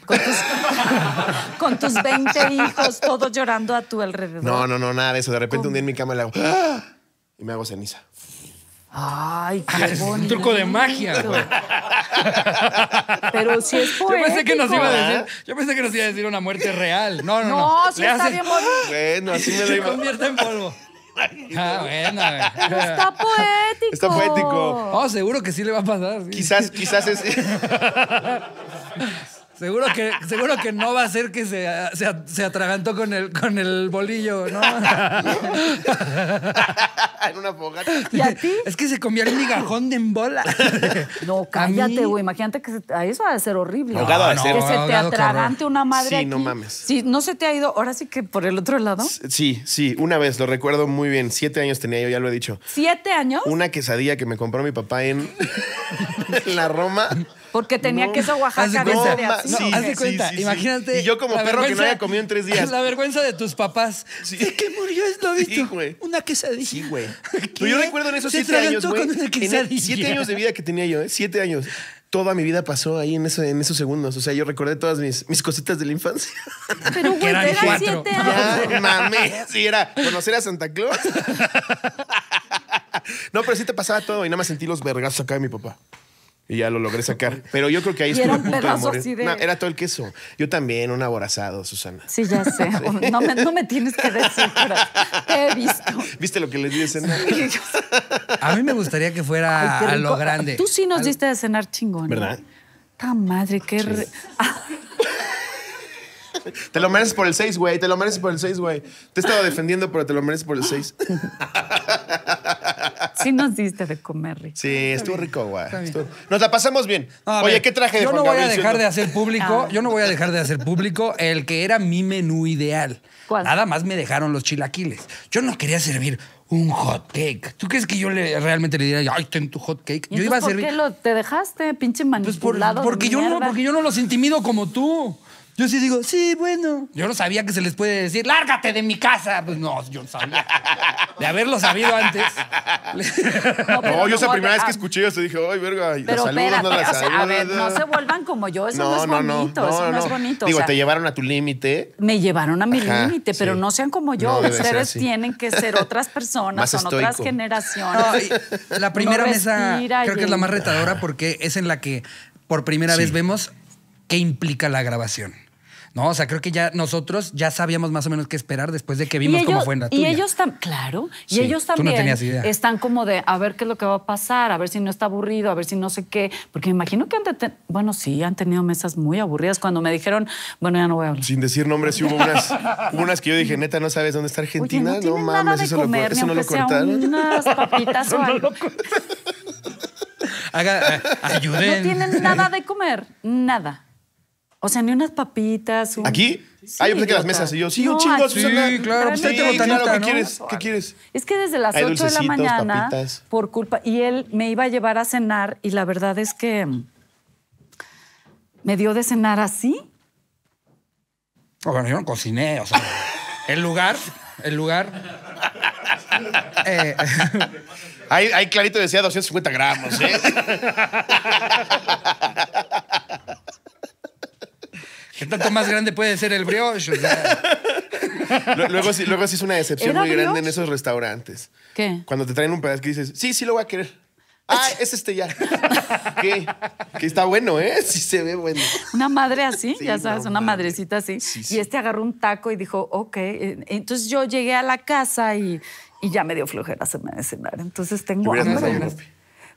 Con tus 20 hijos, todos llorando a tu alrededor. No, no, no, nada de eso. De repente un día en mi cama le hago ¡Ah! y me hago ceniza. Ay, qué ah, bonito. un truco de magia, Pero si es poético. Yo pensé que nos iba a decir, yo pensé que nos iba a decir una muerte real. No, no, no. No, sí está bien Bueno, así me lo iba. Se convierte en polvo. Ah, bueno, está poético. Está poético. Oh, seguro que sí le va a pasar. Quizás, quizás es. Seguro que, seguro que no va a ser que se, se, atragantó con el, con el bolillo, ¿no? en una fogata. ¿Y a ti? Es que se comió el migajón de en bola. No, cállate, güey. Imagínate que a eso va a ser horrible. Que se te atragante una madre. Sí, no mames. Sí, no se te ha ido. Ahora sí que por el otro lado. Sí, sí. Una vez, lo recuerdo muy bien. Siete años tenía yo, ya lo he dicho. ¿Siete años? Una quesadilla que me compró mi papá en la Roma. Porque tenía queso Oaxaca de no, haz de cuenta imagínate. Y yo como perro que no había comido en tres días. La vergüenza de tus papás. ¿De qué murió esto, güey. Una quesadilla. Sí, güey. Yo recuerdo en esos siete años, güey. Siete años de vida que tenía yo, ¿eh? Siete años toda mi vida pasó ahí en, esos segundos. O sea, yo recordé todas mis, cositas de la infancia. Pero, güey, eran siete años. Mamé, Sí, era conocer a Santa Claus. No, pero sí te pasaba todo y nada más sentí los vergazos acá de mi papá y ya lo logré sacar. Pero yo creo que ahí es a punto de era todo el queso. Yo también, un aborazado, Susana. Sí, ya sé. No, me, no, me, tienes que decir, he visto. ¿Viste lo que les di de cenar? a mí me gustaría que fuera a lo grande. Tú sí nos diste de cenar chingón. ¿Verdad? ¡Ta madre! ¡Qué... Re... Te lo mereces por el 6, güey. Te lo mereces por el 6, güey. Te estado defendiendo, pero te lo mereces por el 6. Sí nos diste de comer, rico. Sí, estuvo rico, güey. Nos la pasamos bien. Oye, ¿qué traje de Yo no voy a dejar de hacer público, ah. yo no voy a dejar de hacer público el que era mi menú ideal. Nada más me dejaron los chilaquiles. Yo no quería servir un hot cake. ¿Tú crees que yo le- realmente le diría, ay, ten tu hot cake? Yo iba a ¿Por qué lo, te dejaste, pinche Pues por- manipulado? porque, yo no, porque yo no los intimido como tú. Yo sí digo, sí, bueno. Yo no sabía que se les puede decir, lárgate de mi casa. Pues no, yo no sabía. De haberlo sabido antes. No, yo esa primera vez que escuché eso dije, ay, verga, pero saludos, no o a ver, no se vuelvan como yo, eso no, es bonito, eso no, es bonito. Digo, te llevaron a tu límite. Me llevaron a mi límite, pero no sean como yo. Ustedes tienen que ser otras personas, son otras generaciones. la primera mesa creo que es la más retadora porque es en la que por primera vez vemos qué implica la grabación. No, o sea, creo que ya nosotros ya sabíamos más o menos qué esperar después de que vimos cómo fue en la tuya. Y ellos están, claro, y ellos también están como de a ver qué es lo que va a pasar, a ver si no está aburrido, a ver si no sé qué. Porque me imagino que han bueno, sí, han tenido mesas muy aburridas cuando me dijeron, bueno, ya no voy a hablar. Sin decir nombres, sí hubo unas, unas que yo dije, neta, no sabes dónde está Argentina. no, mames, eso, comer, lo, eso no lo contaron. Unas papitas o algo. Haga, No tienen nada de comer, nada. O sea, ni unas papitas. ¿Aquí? ah, yo pensé que las mesas. Y yo, sí, un chingo, claro. Pues sí, claro, ¿qué que quieres? ¿Qué quieres? Es que desde las 8 de la mañana, por culpa... Y él me iba a llevar a cenar y la verdad es que me dio de cenar así. Bueno, yo no cociné, o sea, el lugar, el lugar... eh, Ahí, clarito decía 250 gramos, ¿eh? ¿Qué tanto más grande puede ser el brioche? luego, sí, luego es una decepción muy grande en esos restaurantes. ¿Qué? Cuando te traen un pedazo que dices, sí, sí lo voy a querer. Ah, ah es este ya. ¿Qué? Que está bueno, ¿eh? Sí se ve bueno. Una madre así, ya sabes, una madrecita así. Y este agarró un taco y dijo, ok. E-". Entonces yo llegué a la casa y, ya me dio flojera hacerme de cenar. Entonces tengo hambre.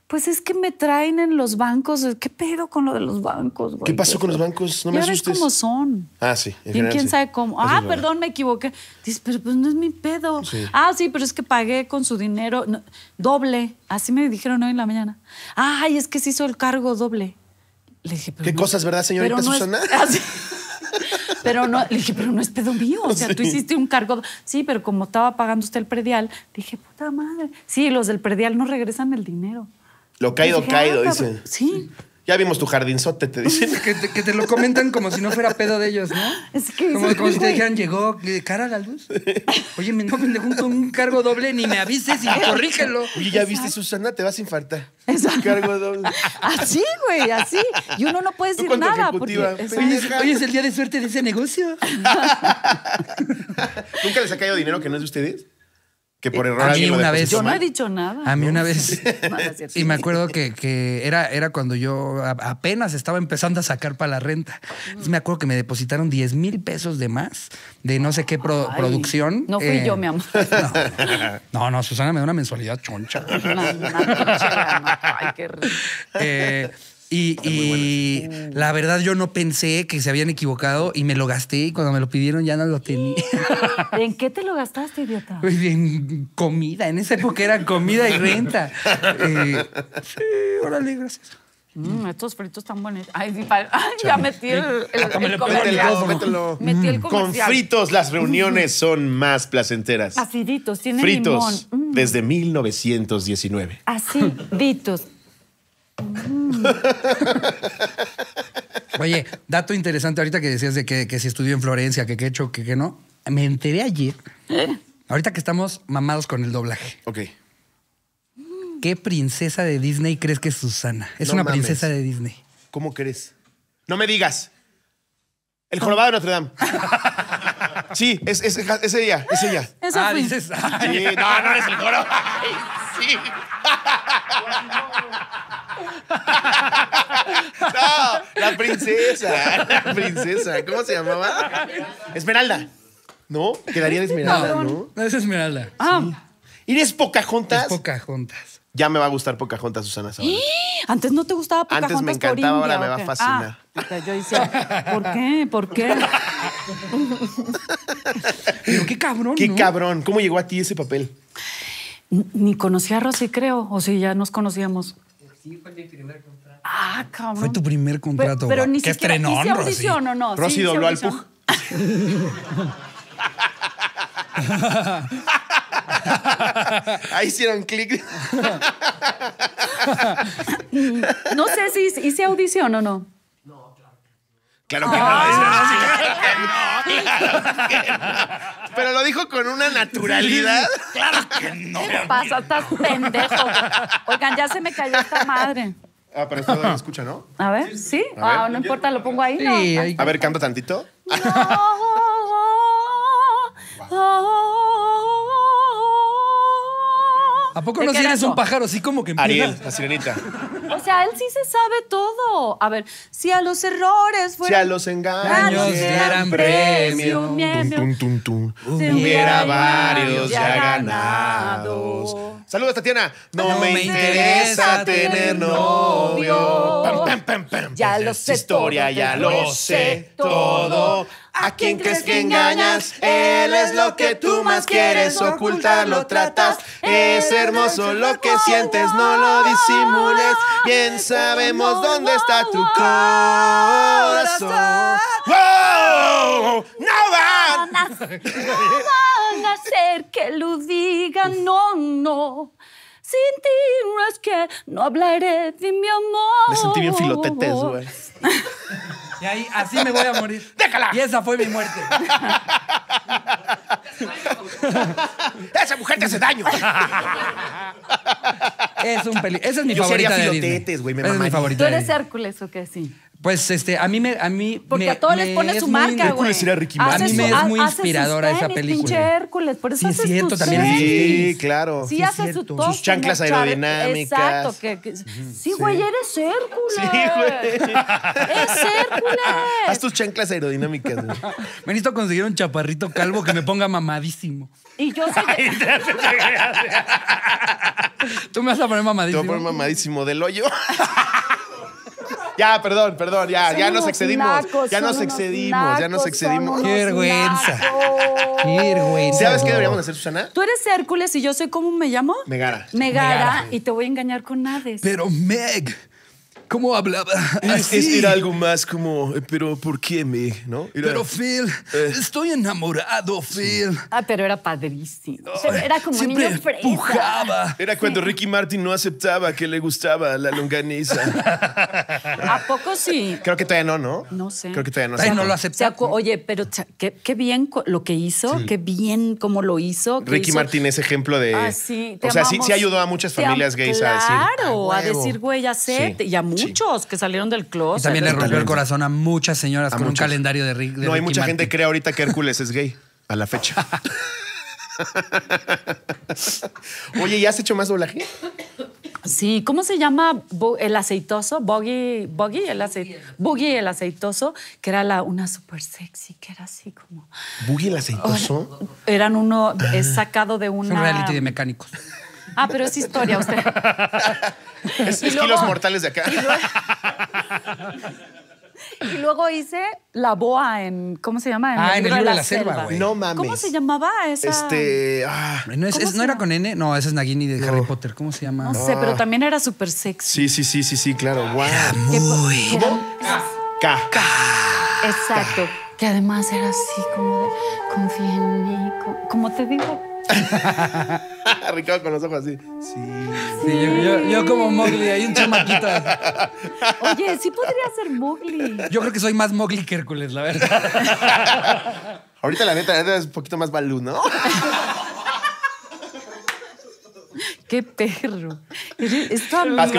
Pues es que me traen en los bancos. ¿Qué pedo con lo de los bancos, ¿Qué pasó pues con los bancos? No me asustes. como son. Ah, sí. quién sabe cómo. Ah, perdón, me equivoqué. Dice, pero pues no es mi pedo. Ah, sí, pero es que pagué con su dinero doble. Así me dijeron hoy en la mañana. Ay, es que se hizo el cargo doble. Le dije, pero ¿Qué cosas, verdad, señorita pero no Susana? pero no, le dije, pero no es pedo mío. O sea, tú hiciste un cargo. Sí, pero como estaba pagando usted el predial, dije, puta madre. Sí, los del predial no regresan el dinero. Lo caído, caído, dice. dicen. Sí. Ya vimos tu jardinzote, te dicen. Que te, lo comentan como si no fuera pedo de ellos, ¿no? Es que. Como, como si te dijeran, llegó eh, cara a la luz. Oye, me, no le junto un cargo doble, ni me avises y corrígelo. Oye, ya viste, Susana, te vas a infartar. Un Cargo doble. Así, güey, así. Y uno no puede decir nada. Porque, oye, hoy es el día de suerte de ese negocio. ¿Nunca les ha caído dinero que no es de ustedes? Que por eh, error a mí una vez. Yo no he dicho nada. A mí una vez. y me acuerdo que, era, era cuando yo apenas estaba empezando a sacar para la renta. me acuerdo que me depositaron 10 mil pesos de más de no sé qué producción. No fui yo, eh, mi amor. No. no, Susana me da una mensualidad choncha. no, una choncha, y, uh. la verdad yo no pensé que se habían equivocado y me lo gasté y cuando me lo pidieron ya no lo tenía. ¿En qué te lo gastaste, idiota? Pues en comida, en esa época era comida y renta. Eh, sí, órale, gracias. Mm, estos fritos están buenos. Ay, ya metí el, el Con fritos las reuniones son más placenteras. Asiditos, tienen Fritos limón. Mm. desde 1919. Aciditos. Mm. Oye, dato interesante ahorita que decías de que, que si estudió en Florencia, que qué hecho, que qué no. Me enteré ayer, ¿Eh? ahorita que estamos mamados con el doblaje. Ok. ¿Qué princesa de Disney crees que es Susana? Es una princesa de Disney. ¿Cómo crees? No me digas. El jorobado de Notre Dame. sí, es, ella, es ella. ah, no, no eres el jorobado. sí. no, la princesa. La princesa. ¿Cómo se llamaba? Esmeralda. No, quedaría de Esmeralda, ¿no? ¿no? es Esmeralda. Ah. ¿y ¿Eres Pocahontas? Es Pocahontas. Ya me va a gustar Pocahontas, Susana ¿Eh? Antes no te gustaba Pocahontas Antes me encantaba, ahora me va a fascinar. Ah, yo decía, ¿por qué? ¿Por qué? Pero qué cabrón, Qué cabrón. ¿Cómo llegó a ti ese papel? Ni conocí a Rosy, creo, o si ya nos conocíamos. Sí, fue mi primer contrato. Ah, cabrón. Fue tu primer contrato. Pero, ni ¿Qué siquiera, ¿hice audición o no? Rosy sí, dobló al Pug. Ahí hicieron clic. no sé si hice audición o no. Claro que no. Pero lo dijo con una naturalidad. Claro que no. ¿Qué pasa? Estás pendejo. Oigan, ya se me cayó esta madre. Ah, pero esto lo escucha, ¿no? A ver, sí. no importa, lo pongo ahí. A ver, canta tantito. No. No ¿A poco no tienes un pájaro así como que empieza? Ariel, la sirenita. O sea, él sí se sabe todo. A ver, si a los errores fueran... Si a los engaños dieran premio, tum, tum, hubiera varios ya ganados. Saludos, Tatiana. No, me, interesa, tener novio. ya lo sé Historia, ya lo sé todo. ¿A quién crees que engañas? Él es lo que tú más quieres, ocultar, lo tratas. Es hermoso lo que sientes, no lo disimules. Bien sabemos dónde está tu corazón. ¡No van! a hacer que lo digan, no, no. Sin ti no es que no hablaré de mi amor. Me sentí bien filotetes, güey. Y ahí, así me voy a morir. ¡Déjala! Y esa fue mi muerte. ¡Esa mujer te hace daño! es un peligro. Esa es mi favorita de güey, Esa es mi favorita. ¿Tú eres Hércules o qué? Sí. Pues este, a mí me. Porque a todos les pone su marca, güey. Hércules Ricky A mí me es muy inspiradora esa película. pinche Hércules, por eso sí, haces cierto, también. Sí, claro. Sí, hace Sus chanclas aerodinámicas. Exacto. Que, sí, güey, eres Hércules. Sí, güey. ¡Es Hércules! Haz tus chanclas aerodinámicas, güey. Me necesito conseguir un chaparrito calvo que me ponga mamadísimo. Y yo soy. Tú me vas a poner mamadísimo. Te voy a poner mamadísimo del hoyo. Ya, perdón, perdón, ya, ya nos excedimos. ya nos excedimos, ya nos excedimos. Qué vergüenza. Qué vergüenza. ¿Sabes qué deberíamos hacer, Susana? Tú eres Hércules y yo sé ¿cómo me llamo? Megara. Megara, Megara. y te voy a engañar con Hades. Pero Meg cómo hablaba. era algo más como, eh, pero ¿por qué me? ¿No? pero Phil, eh. estoy enamorado, Phil. Ah, pero era padrísimo. era como Siempre Empujaba. Era cuando Ricky Martin no aceptaba que le gustaba la longaniza. ¿A poco sí? Creo que todavía no, ¿no? No sé. Creo que todavía no. oye, pero qué, bien lo que hizo, qué bien cómo lo hizo. Ricky Martin es ejemplo de... Ah, sí, o sea, sí, ayudó a muchas familias gays a decir... Claro, a decir, güey, ya sé, y a muchos que salieron del closet. también le rompió el corazón a muchas señoras con un calendario de, Rick, no, hay mucha gente que cree ahorita que Hércules es gay a la fecha. Oye, ¿y has hecho más doblaje? Sí, ¿cómo se llama el aceitoso? Boggy, Boggy, el aceitoso. el aceitoso, que era una súper sexy, que era así como. ¿Boogie el aceitoso? eran uno, ah. sacado de una. un reality de mecánicos. Ah, pero es historia usted. es, kilos mortales de acá. Y luego, hice la boa en. ¿Cómo se llama? ah, en el libro de la, selva, güey. No mames. ¿Cómo se llamaba esa? Este. Ah, no, es, no era con N. No, esa es Nagini de Harry Potter. ¿Cómo se llama? No, sé, pero ah. también era súper sexy. Sí, sí, sí, sí, sí, claro. Era muy. ¿Cómo? K. K. Exacto. Que además era así como de. Confía en mí. Como te digo. Ricardo con los ojos así. Sí. sí yo, yo, como Mowgli, hay un chamaquito. Oye, sí podría ser Mowgli. Yo creo que soy más Mowgli que Hércules, la verdad. Ahorita la neta, la neta es un poquito más Balú, ¿no? Qué perro. Está es que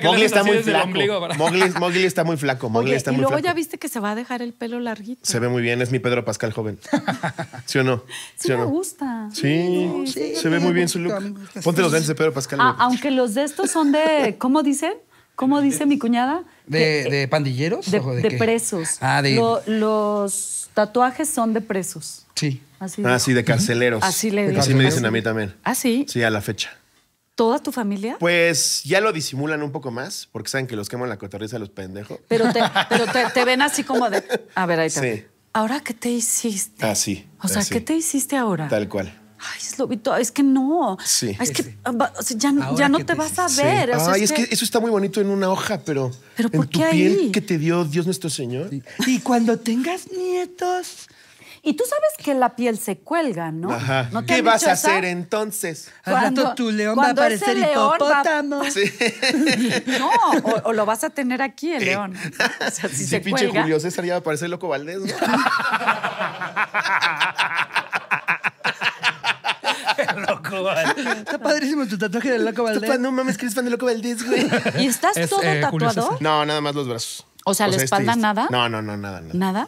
Mowgli, está, muy flaco. Mogli está muy flaco. y luego ya viste que se va a dejar el pelo larguito. Se ve muy bien, es mi Pedro Pascal joven. ¿Sí o no? Sí, me gusta. Sí, se ve muy bien su look. Ponte los dentes de Pedro Pascal. Ah, aunque los de estos son de, ¿cómo dicen? ¿Cómo dice mi cuñada? ¿De, de, eh, pandilleros? De, presos. Ah, de... los tatuajes son de presos. Sí. Así ah, sí, de carceleros. Así le Así me dicen a mí también. Ah, sí. Sí, a la fecha. ¿Toda tu familia? Pues ya lo disimulan un poco más, porque saben que los queman la cotorriza a los pendejos. Pero te, pero te, ven así como de. A ver, ahí está. ¿Ahora qué te hiciste? Ah, sí. O sea, ¿qué te hiciste ahora? Tal cual. Ay, es lobito, es que no. Sí. Es que ya, no te, vas a ver. Ay, es, que... eso está muy bonito en una hoja, pero, ¿Pero en tu piel que te dio Dios nuestro Señor. Y cuando tengas nietos, y tú sabes que la piel se cuelga, ¿no? Ajá. ¿Qué vas a hacer entonces? Cuando, tu león va a parecer hipopótamo. Sí. No, o, lo vas a tener aquí, el león. O sea, si sí, pinche Julio César ya va a parecer loco Valdés, ¿no? Loco Valdés. Está padrísimo tu tatuaje del Loco Valdés. No mames, que eres fan del Loco Valdés, güey. ¿Y estás todo eh, tatuado? No, nada más los brazos. O sea, la este espalda nada. No, no, no, nada, nada. ¿Nada?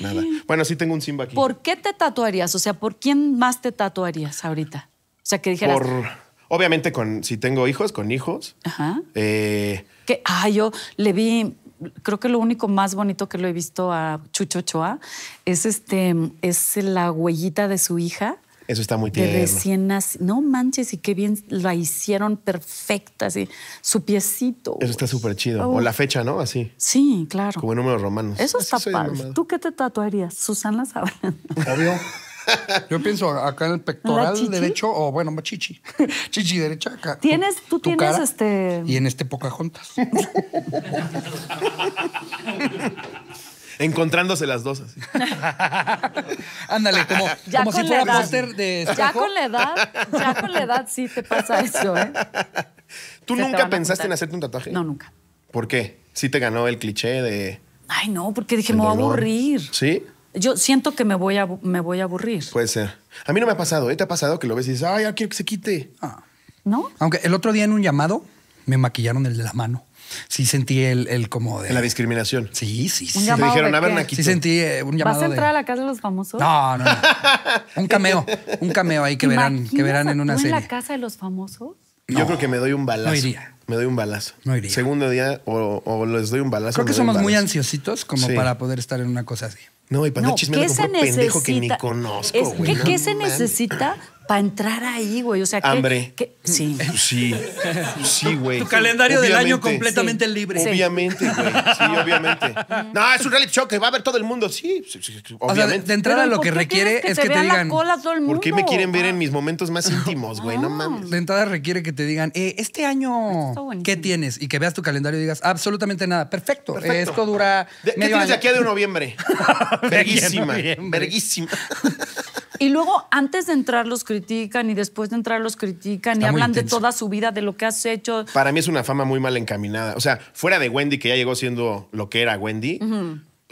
Nada. Bueno, sí tengo un Simba aquí. ¿Por qué te tatuarías? O sea, ¿por quién más te tatuarías ahorita? O sea, que dijeras. Por, obviamente, con, si tengo hijos, con hijos. Ajá. Eh, que, ah, yo le vi. Creo que lo único más bonito que lo he visto a Chucho Choa es este es la huellita de su hija eso está muy tierno. De recién nacido. No manches, y qué bien la hicieron perfecta, así, su piecito. Eso está súper pues. chido. O la fecha, ¿no? Así. Sí, claro. Como en números romanos. Eso está padre. ¿Tú qué te tatuarías? Susana Sabana. Obvio. Yo pienso acá en el pectoral derecho, o bueno, machichi, Chichi derecha acá. Tienes, tú tienes este. Y en este juntas. encontrándose las dos. Así. Ándale, como, si fuera póster de Ya con la edad, ya con la edad sí te pasa eso, ¿eh? ¿Tú nunca pensaste en hacerte un tatuaje? No, nunca. ¿Por qué? ¿Sí te ganó el cliché de...? Ay, no, porque dije, me voy a aburrir. ¿Sí? Yo siento que me voy, a, me voy a aburrir. Puede ser. A mí no me ha pasado, ¿eh? ¿Te ha pasado que lo ves y dices, ay, ya quiero que se quite? Ah. ¿No? Aunque el otro día en un llamado me maquillaron el de la mano sí sentí el, el como de... La discriminación. Sí, sí, sí. dijeron, a ver, Sí sentí eh, un llamado ¿Vas a entrar a la casa de los famosos? No, no, no. un cameo, un cameo ahí que verán, que verán en una tú serie. en la casa de los famosos? Yo creo que me doy un balazo. No iría. Me doy un balazo. No iría. Segundo día o, les doy un balazo. Creo que somos muy ansiositos como para poder estar en una cosa así. No, y para no, chisme pendejo que ni conozco, ¿qué se necesita para entrar ahí, güey. O sea, que. Hambre. sí. Pues sí. Sí, güey. Tu calendario del año completamente libre. Obviamente, güey. Sí, obviamente. No, es un reality show que va a ver todo el mundo. Sí, obviamente. de entrada lo que requiere es que te, digan. ¿Por qué me quieren ver en ah. mis momentos más íntimos, güey? No. Ah. mames. De entrada requiere que te digan, eh, este año, pues ¿qué tienes? Y que veas tu calendario y digas, absolutamente nada. Perfecto. Esto dura. ¿Qué medio tienes de aquí a de noviembre? Verguísima. Verguísima. Y luego, antes de entrar, los critican y después de entrar, los critican y hablan de toda su vida, de lo que has hecho. Para mí es una fama muy mal encaminada. O sea, fuera de Wendy, que ya llegó siendo lo que era Wendy,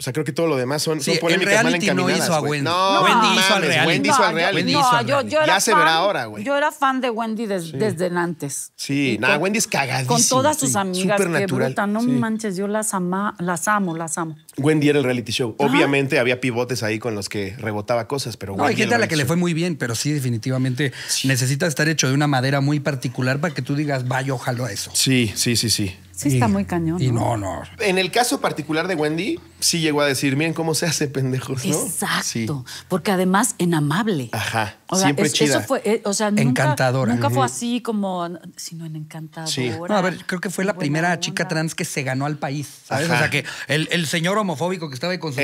o sea, creo que todo lo demás son, sí, son polémicas el mal encaminadas. No hizo a Wendy. No, Wendy hizo al reality. Wendy hizo al reality. No, ya se verá ahora, güey. Yo era fan de Wendy desde antes. Sí, nada, Wendy es cagadísima. Con todas sus amigas. Súper natural. Bruta, no manches, yo las, las amo, las amo. Wendy era el reality show. Obviamente había pivotes ahí con los que rebotaba cosas, pero no, Hay gente a la que le fue muy bien, pero sí, definitivamente necesita estar hecho de una madera muy particular para que tú digas, vaya, ojalá a eso. Sí, sí, sí, sí. Sí, está muy cañón. Y ¿no? no, En el caso particular de Wendy, sí llegó a decir, miren cómo se hace pendejos, ¿no? Exacto. Porque además, en amable. Ajá. siempre chida. Eso fue, eh, o sea, nunca, encantadora. Nunca fue así como, sino en encantadora. Sí. a ver, creo que fue la primera chica trans que se ganó al país, ¿sabes? O sea, que el, el, señor homofóbico que estaba ahí con su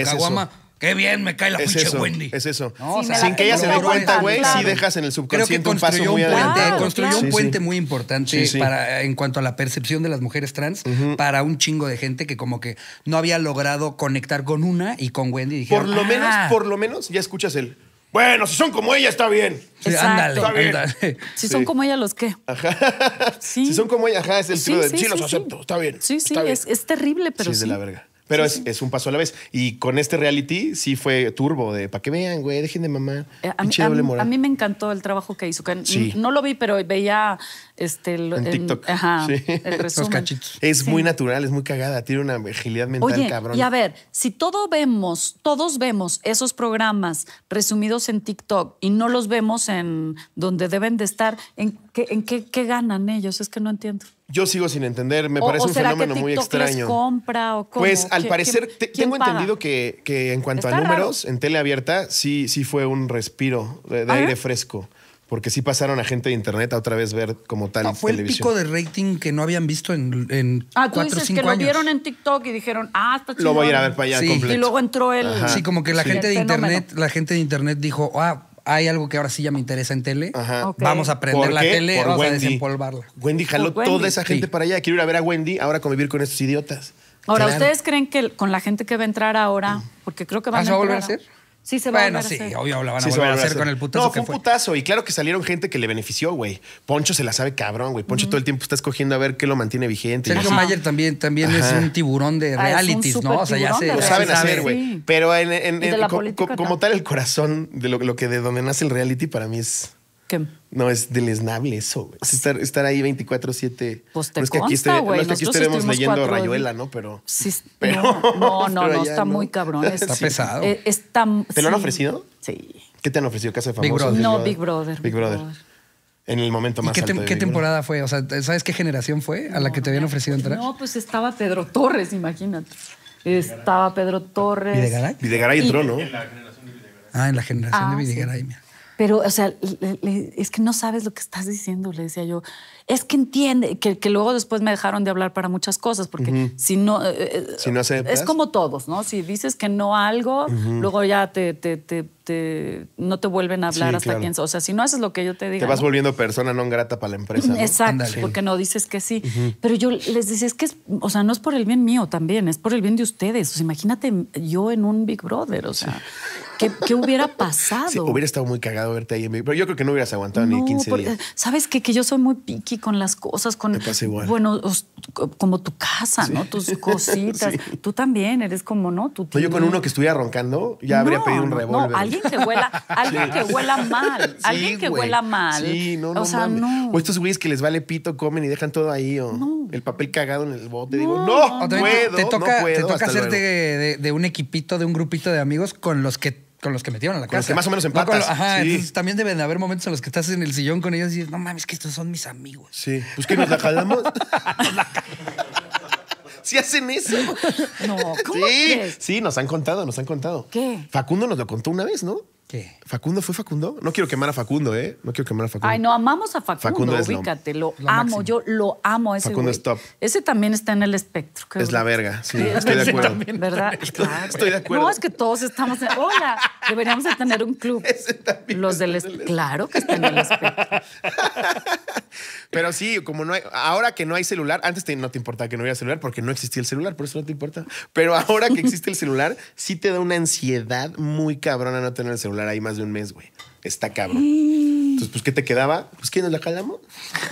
Qué bien, me cae la pinche Wendy. Es eso. sin que ella se dé cuenta, güey, si dejas en el subconsciente un paso muy adelante. construyó un puente muy importante Para, en cuanto a la percepción de las mujeres trans para un chingo de gente que como que no había logrado conectar con una y con Wendy. por lo menos, ah". por lo menos ya escuchas el... Bueno, si son como ella, está bien. Sí, ándale, Si son como ella, ¿los qué? Ajá. Si son como ella, ajá, es el tiro de sí, los acepto, está bien. Sí, sí, es, terrible, pero sí. es de la verga. Pero es, un paso a la vez. Y con este reality sí fue turbo de para que vean, güey, dejen de mamar. Eh, a, mí, a, mí, me encantó el trabajo que hizo. No lo vi, pero veía este, en TikTok. ajá, Es muy natural, es muy cagada, tiene una agilidad mental Oye, cabrón. Y a ver, si todo vemos, todos vemos esos programas resumidos en TikTok y no los vemos en donde deben de estar, ¿en qué, ganan ellos? Es que no entiendo. Yo sigo sin entender, me parece un fenómeno muy extraño. compra o Pues al parecer tengo entendido que, que, en cuanto a números en tele abierta sí sí fue un respiro de ah. aire fresco. Porque sí pasaron a gente de internet a otra vez ver como tal. Ah, fue el pico de rating que no habían visto en, en ah, cuatro, tú dices que lo vieron en TikTok y dijeron, ah, está chido. Lo voy a ir a ver para allá sí. Y luego entró el. Sí, como que la gente de internet, la gente de internet dijo, ah, hay algo que ahora sí ya me interesa en tele. Vamos a prender la tele, Por vamos a desempolvarla. Wendy jaló toda esa gente para allá. Quiero ir a ver a Wendy, ahora convivir con estos idiotas. Ahora, ¿ustedes creen que con la gente que va a entrar ahora, porque creo que van ah, a, va a volver a hacer? Sí, se va a volver sí, obvio, la van a volver, a, hacer, con el putazo. No, fue un putazo. Y claro que salieron gente que le benefició, güey. Poncho se la sabe cabrón, güey. Poncho todo el tiempo está escogiendo a ver qué lo mantiene vigente. Sergio Mayer también, también es un tiburón de ah, realities, ¿no? O sea, ya se. Lo saben hacer, güey. Pero en, como, tal, el corazón de lo que de donde nace el reality para mí es no, es deleznable eso, güey. estar, ahí 24-7. Pues te no es que aquí, estaremos leyendo Rayuela, ¿no? Pero. Sí, no, no, no, está muy cabrón. Está pesado. Eh, ¿Te lo han ofrecido? Sí. ¿Qué te han ofrecido? ¿Casa de famoso? Big Brother. No, Big Brother. Big Brother. En el momento más ¿Y qué, ¿qué temporada fue? O sea, ¿sabes qué generación fue a la que te habían ofrecido entrar? No, pues estaba Pedro Torres, imagínate. Estaba Pedro Torres. ¿Videgaray? Videgaray entró, ¿no? Ah, en la generación de ah, Videgaray, mira. Pero, o sea, es que no sabes lo que estás diciendo, le decía yo es que entiende, que, luego después me dejaron de hablar para muchas cosas, porque si no... Eh, eh, es como todos, ¿no? Si dices que no algo, luego ya te, te, no te vuelven a hablar hasta claro. quién... O sea, si no haces lo que yo te digo Te vas volviendo persona no grata para la empresa. Exacto, porque no dices que sí. Pero yo les decía, es que, o sea, no es por el bien mío también, es por el bien de ustedes. O sea, imagínate yo en un Big Brother, o sea... ¿Qué, hubiera pasado? Sí, hubiera estado muy cagado verte ahí en mi. Pero yo creo que no hubieras aguantado ni 15 días. ¿Sabes qué? Que yo soy muy con las cosas, con bueno, como tu casa, ¿no? Tus cositas. Tú también eres como, ¿no? Tú yo con uno que estuviera roncando, ya habría pedido un revólver. No, alguien que huela, alguien que huela mal, alguien que huela mal. Sí, no, no. O sea, no. O estos güeyes que les vale pito, comen y dejan todo ahí, o el papel cagado en el bote. Digo, no, puedo, te toca, Te toca hacerte de, de un equipito, de un grupito de amigos con los que con los que metieron a la con Los que más o menos en ajá, entonces también deben haber momentos en los que estás en el sillón con ellos y dices, no mames, que estos son mis amigos. Sí. Pues que nos la jalamos. si ¿Sí hacen eso. No, ¿cómo sí, sí, nos han contado, nos han contado. ¿Qué? Facundo nos lo contó una vez, ¿no? ¿Qué? ¿Facundo fue Facundo? No quiero quemar a Facundo, ¿eh? No quiero quemar a Facundo. Ay, no, amamos a Facundo. Facundo es ubícate, lo, amo, yo lo amo a ese Facundo stop. Ese también está en el espectro. Es la verga, sí, estoy de acuerdo. ¿Verdad? Estoy, estoy, de acuerdo. No, es que todos estamos en... Hola, deberíamos de tener un club. Ese también Los del... Claro que está en el espectro. Pero sí, como no hay... Ahora que no hay celular, antes no te importaba que no hubiera celular porque no existía el celular, por eso no te importa. Pero ahora que existe el celular, sí te da una ansiedad muy cabrona no tener el celular ahí más de un mes, güey. Está cabrón. Mm. Entonces, pues, ¿qué te quedaba? Pues, ¿quién nos la jalamos?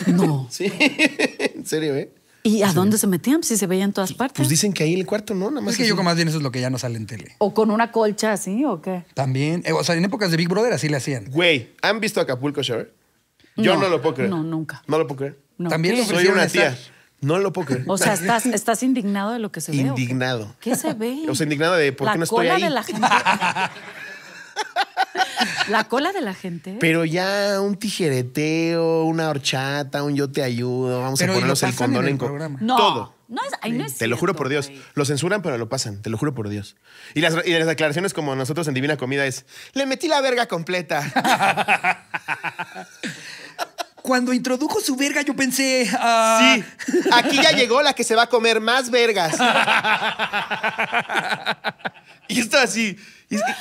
No. Sí, en serio, ¿eh? ¿Y a dónde se metían? Si se veían en todas partes. Pues dicen que ahí en el cuarto, ¿no? Nada más es que yo como más bien eso es lo que ya no sale en tele. O con una colcha así, ¿o qué? También. Eh, o sea, en épocas de Big Brother así le hacían. Güey, ¿han visto Acapulco Shore? Yo no, lo puedo creer. No, nunca. No lo puedo creer. No. También lo Soy una tía. No lo puedo creer. O sea, estás, indignado de lo que se ve. Indignado. ¿Qué se ve? O sea, indignado de por qué no estoy ahí. La cola de la gente. Pero ya un tijereteo, una horchata, un yo te ayudo, vamos a ponernos el condón en, programa. Todo. te lo juro por Dios. Lo censuran, pero lo pasan. Te lo juro por Dios. Y las, las declaraciones como nosotros en Divina Comida es, le metí la verga completa. Cuando introdujo su verga, yo pensé. Ah, sí, aquí ya llegó la que se va a comer más vergas. y esto así.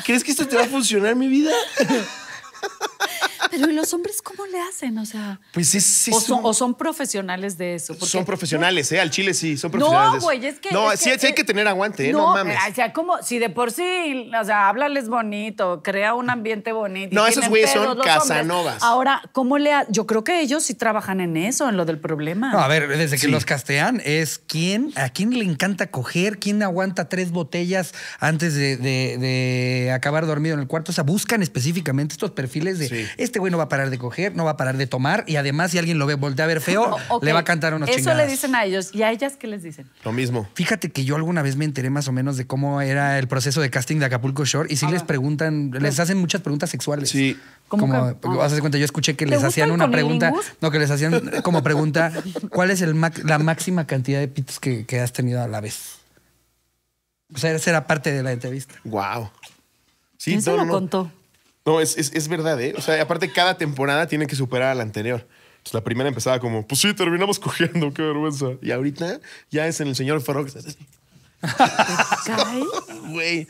¿Crees que esto te va a funcionar mi vida? Pero los hombres cómo le hacen? O sea. Pues es, o, son, profesionales de eso. Son profesionales, ¿eh? Al Chile sí, son profesionales. No, güey, es que. No, sí, hay que tener aguante, eh, No, mames. O sea, como si de por sí, o sea, háblales bonito, crea un ambiente bonito. No, esos güeyes son casanovas. Ahora, ¿cómo le Yo creo que ellos sí trabajan en eso, en lo del problema. a ver, desde que los castean, es quién, a quién le encanta coger, quién aguanta tres botellas antes de, de acabar dormido en el cuarto. O sea, buscan específicamente estos perfiles de este güey no va a parar de coger, no va a parar de tomar y además si alguien lo ve voltea a ver feo, le va a cantar unos Eso le dicen a ellos. ¿Y a ellas qué les dicen? Lo mismo. Fíjate que yo alguna vez me enteré más o menos de cómo era el proceso de casting de Acapulco Shore y si ah, les preguntan, les hacen muchas preguntas sexuales. Sí. Como, vas a ah. cuenta, yo escuché que les hacían una pregunta, no, que les hacían como pregunta, ¿cuál es la máxima cantidad de pitos que, has tenido a la vez? O sea, esa era parte de la entrevista. Wow. Sí, ¿Quién se lo contó? No, es, verdad, ¿eh? O sea, aparte cada temporada tiene que superar a la anterior. Entonces, la primera empezaba como, pues sí, terminamos cogiendo, qué vergüenza. Y ahorita ya es en el señor Forox. que Güey.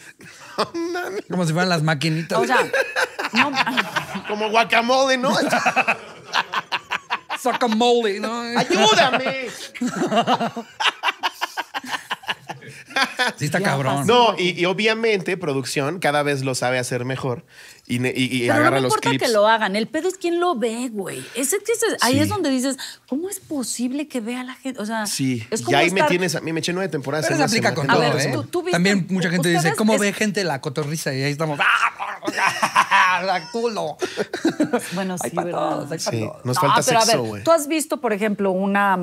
Como si fueran las maquinitas. O sea, no. Como guacamole, ¿no? Guacamole, ¿no? ¡Ayúdame! Sí, está cabrón. No, y, obviamente producción cada vez lo sabe hacer mejor y, agarra los clips. No importa que lo hagan, el pedo es quien lo ve, güey. Ese, ahí es donde dices, ¿cómo es posible que vea la gente? O sea, sí. y ahí me tienes, a mí me eché nueve temporadas. Pero se aplica con todo, ¿eh? También mucha gente dice, ¿cómo ve gente la cotorrisa? Y ahí estamos. ¡ah, culo. Bueno, sí, ¿verdad? sí. Nos falta pero sexo, a ver, Tú has visto, por ejemplo, una,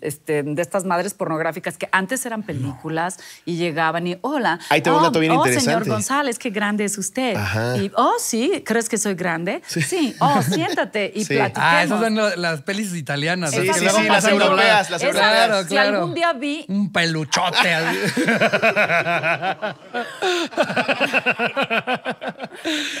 este, de estas madres pornográficas que antes eran películas y llegaban y, hola. Ahí te oh, un dato oh, señor González, qué grande es usted. Y, oh, sí, ¿crees que soy grande? Sí. Oh, siéntate y sí. platiquemos. Ah, esas son las, pelis italianas. Sí, sí, las europeas, las europeas. Claro, Si algún día vi... Un peluchote.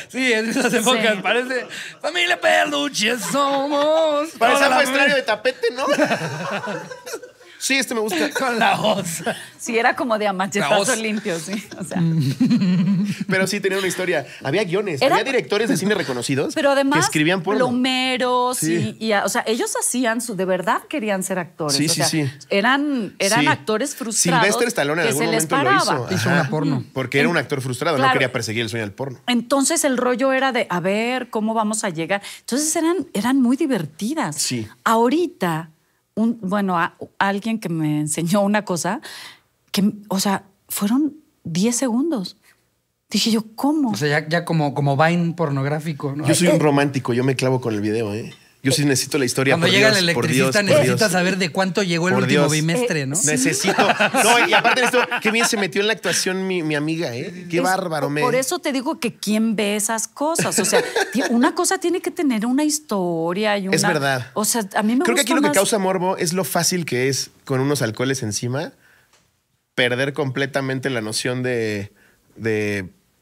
Sí, en esas épocas parece familia peluche somos. Parece muestrario de tapete, ¿no? Sí, este me gusta. Con la voz. Sí, era como de amachetazo limpio, sí. O sea. Pero sí tenía una historia. Había guiones, había directores de cine reconocidos pero además, que escribían porno. Plomeros sí. y, o sea, ellos hacían su, de verdad querían ser actores. Sí, sí, sí. Eran, eran actores frustrados. Silvestre Stallone en algún momento lo hizo. una porno. Porque era un actor frustrado, no quería perseguir el sueño del porno. Entonces el rollo era de a ver cómo vamos a llegar. Entonces eran, eran muy divertidas. Sí. Ahorita bueno, alguien que me enseñó una cosa que, o sea, fueron 10 segundos. Dije yo, ¿cómo? O sea, ya, ya como, como Vine pornográfico, Yo soy eh, un romántico, yo me clavo con el video, ¿eh? Yo sí necesito la historia. Cuando llega el electricista, necesitas saber de cuánto llegó el último bimestre, ¿no? Necesito. No, y aparte de esto, Qué bien se metió en la actuación mi, amiga, ¿eh? Qué bárbaro, me. Por eso te digo que quién ve esas cosas. O sea, una cosa tiene que tener una historia y una. Es verdad. O sea, a mí me Creo que aquí lo que causa morbo es lo fácil que es con unos alcoholes encima perder completamente la noción de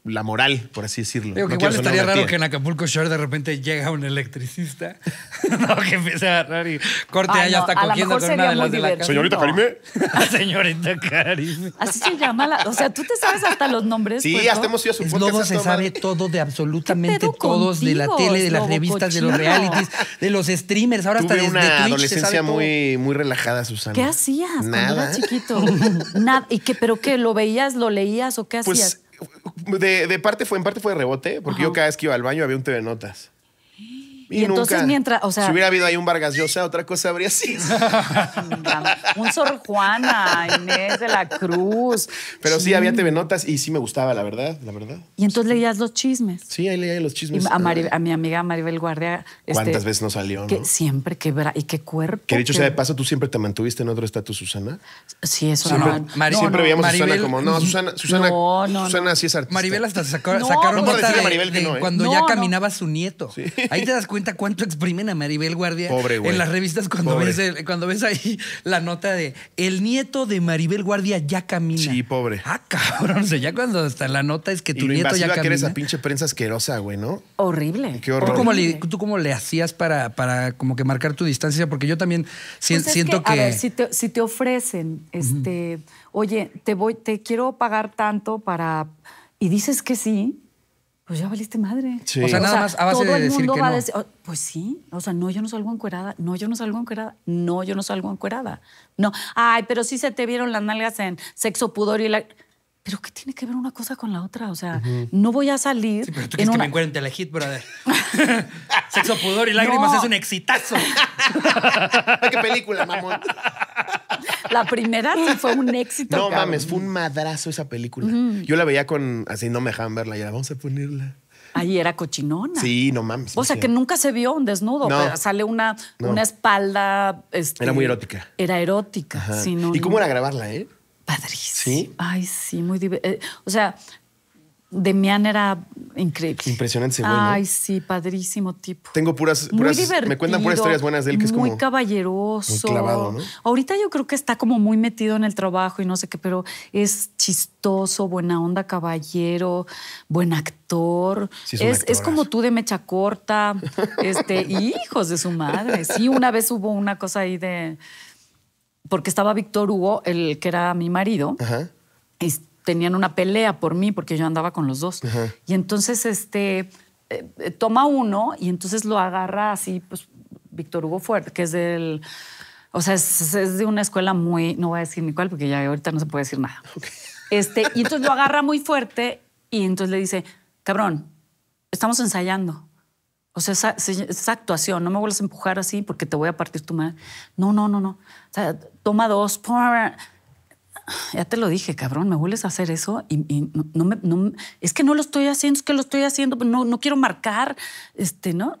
la moral, por así decirlo. que igual estaría raro que en Acapulco Shore de repente llega un electricista no, que empiece a agarrar y corte, ah, A ya está cogiendo con una de las de la Señorita Karime. Señorita Karime. Así se llama. La, o sea, tú te sabes hasta los nombres. Sí, pues, hasta hemos ido a su podcast. se sabe todo de absolutamente todos, de la tele, de las revistas, de los realities, de los streamers. Ahora Tuve hasta una adolescencia muy, muy relajada, Susana. ¿Qué hacías Nada. cuando eras chiquito? Nada. ¿Y qué, pero qué? ¿Lo veías, lo leías o qué pues, hacías? de, de parte fue, en parte fue rebote, porque yo cada vez que iba al baño había un de Notas. Y, entonces mientras, o sea, si hubiera habido ahí un Vargas Llosa, otra cosa habría sido. un Sor Juana, Inés de la Cruz. Pero sí, había TV Notas y sí me gustaba, la verdad, la verdad. Y entonces leías los chismes. Sí, ahí leía los chismes. Ah. a, mi amiga Maribel Guardia. Este, ¿Cuántas veces no salió? Que siempre quebra y qué cuerpo. Que dicho sea de paso, tú siempre te mantuviste en otro estatus, Susana. Sí, eso siempre, no. siempre veíamos a Susana como, no, Susana, Susana, Susana sí es artista. Maribel hasta sacaron no, de, Maribel que ¿eh? cuando ya caminaba su nieto. Ahí te das cuenta cuenta cuánto exprimen a Maribel Guardia en las revistas cuando ves, cuando ves ahí la nota de el nieto de Maribel Guardia ya camina. Sí, pobre. Ah, cabrón. ya cuando está la nota es que tu nieto ya camina. que eres a pinche prensa asquerosa, güey, ¿no? Horrible. Qué horror. ¿Tú cómo le, hacías para, para como que marcar tu distancia? Porque yo también pues siento que, A ver, si te, ofrecen, este, oye, te voy, te quiero pagar tanto para. Y dices que sí, pues ya valiste madre. O sea, nada más a base todo de el mundo va a decir, oh, pues sí, o sea, no, yo no salgo encuerada, no, yo no salgo encuerada, no, yo no salgo encuerada. No, ay, pero sí se te vieron las nalgas en sexo, pudor y la... ¿Pero qué tiene que ver una cosa con la otra? O sea, no voy a salir. Sí, pero tú quieres que me encuentren en la brother. sexo, pudor y lágrimas es un exitazo. ¿Qué película, mamón? La primera fue un éxito. No mames, fue un madrazo esa película. Yo la veía con, así no me dejaban verla, ya vamos a ponerla. Ahí era cochinona. Sí, no mames. O sea, que nunca se vio un desnudo. sale una, una espalda. Este, era muy erótica. Era erótica. Sí, no, ¿Y cómo era grabarla, eh? Padrísimo. Sí. Ay, sí, muy divertido. Eh, o sea, Demian era increíble. Impresionante Ay, sí, padrísimo tipo. Tengo puras, muy me cuentan puras historias buenas de él que es como muy caballeroso. Muy clavado, ¿no? Ahorita yo creo que está como muy metido en el trabajo y no sé qué, pero es chistoso, buena onda, caballero, buen actor. es, como tú de mecha corta, este, hijos de su madre. Sí, una vez hubo una cosa ahí de porque estaba Víctor Hugo, el que era mi marido. Ajá. Este, tenían una pelea por mí porque yo andaba con los dos. Y entonces este eh, eh, toma uno y entonces lo agarra así, pues Víctor Hugo Fuerte, que es del... O sea, es, de una escuela muy... No voy a decir ni cuál porque ya ahorita no se puede decir nada. Este, y entonces lo agarra muy fuerte y entonces le dice, cabrón, estamos ensayando. O sea, esa, actuación, no me vuelvas a empujar así porque te voy a partir tu madre. No, no, no, no. O sea, toma dos ya te lo dije, cabrón, me vuelves a hacer eso y, no, me, es que no lo estoy haciendo, es que lo estoy haciendo, pues no, no quiero marcar, este, ¿no?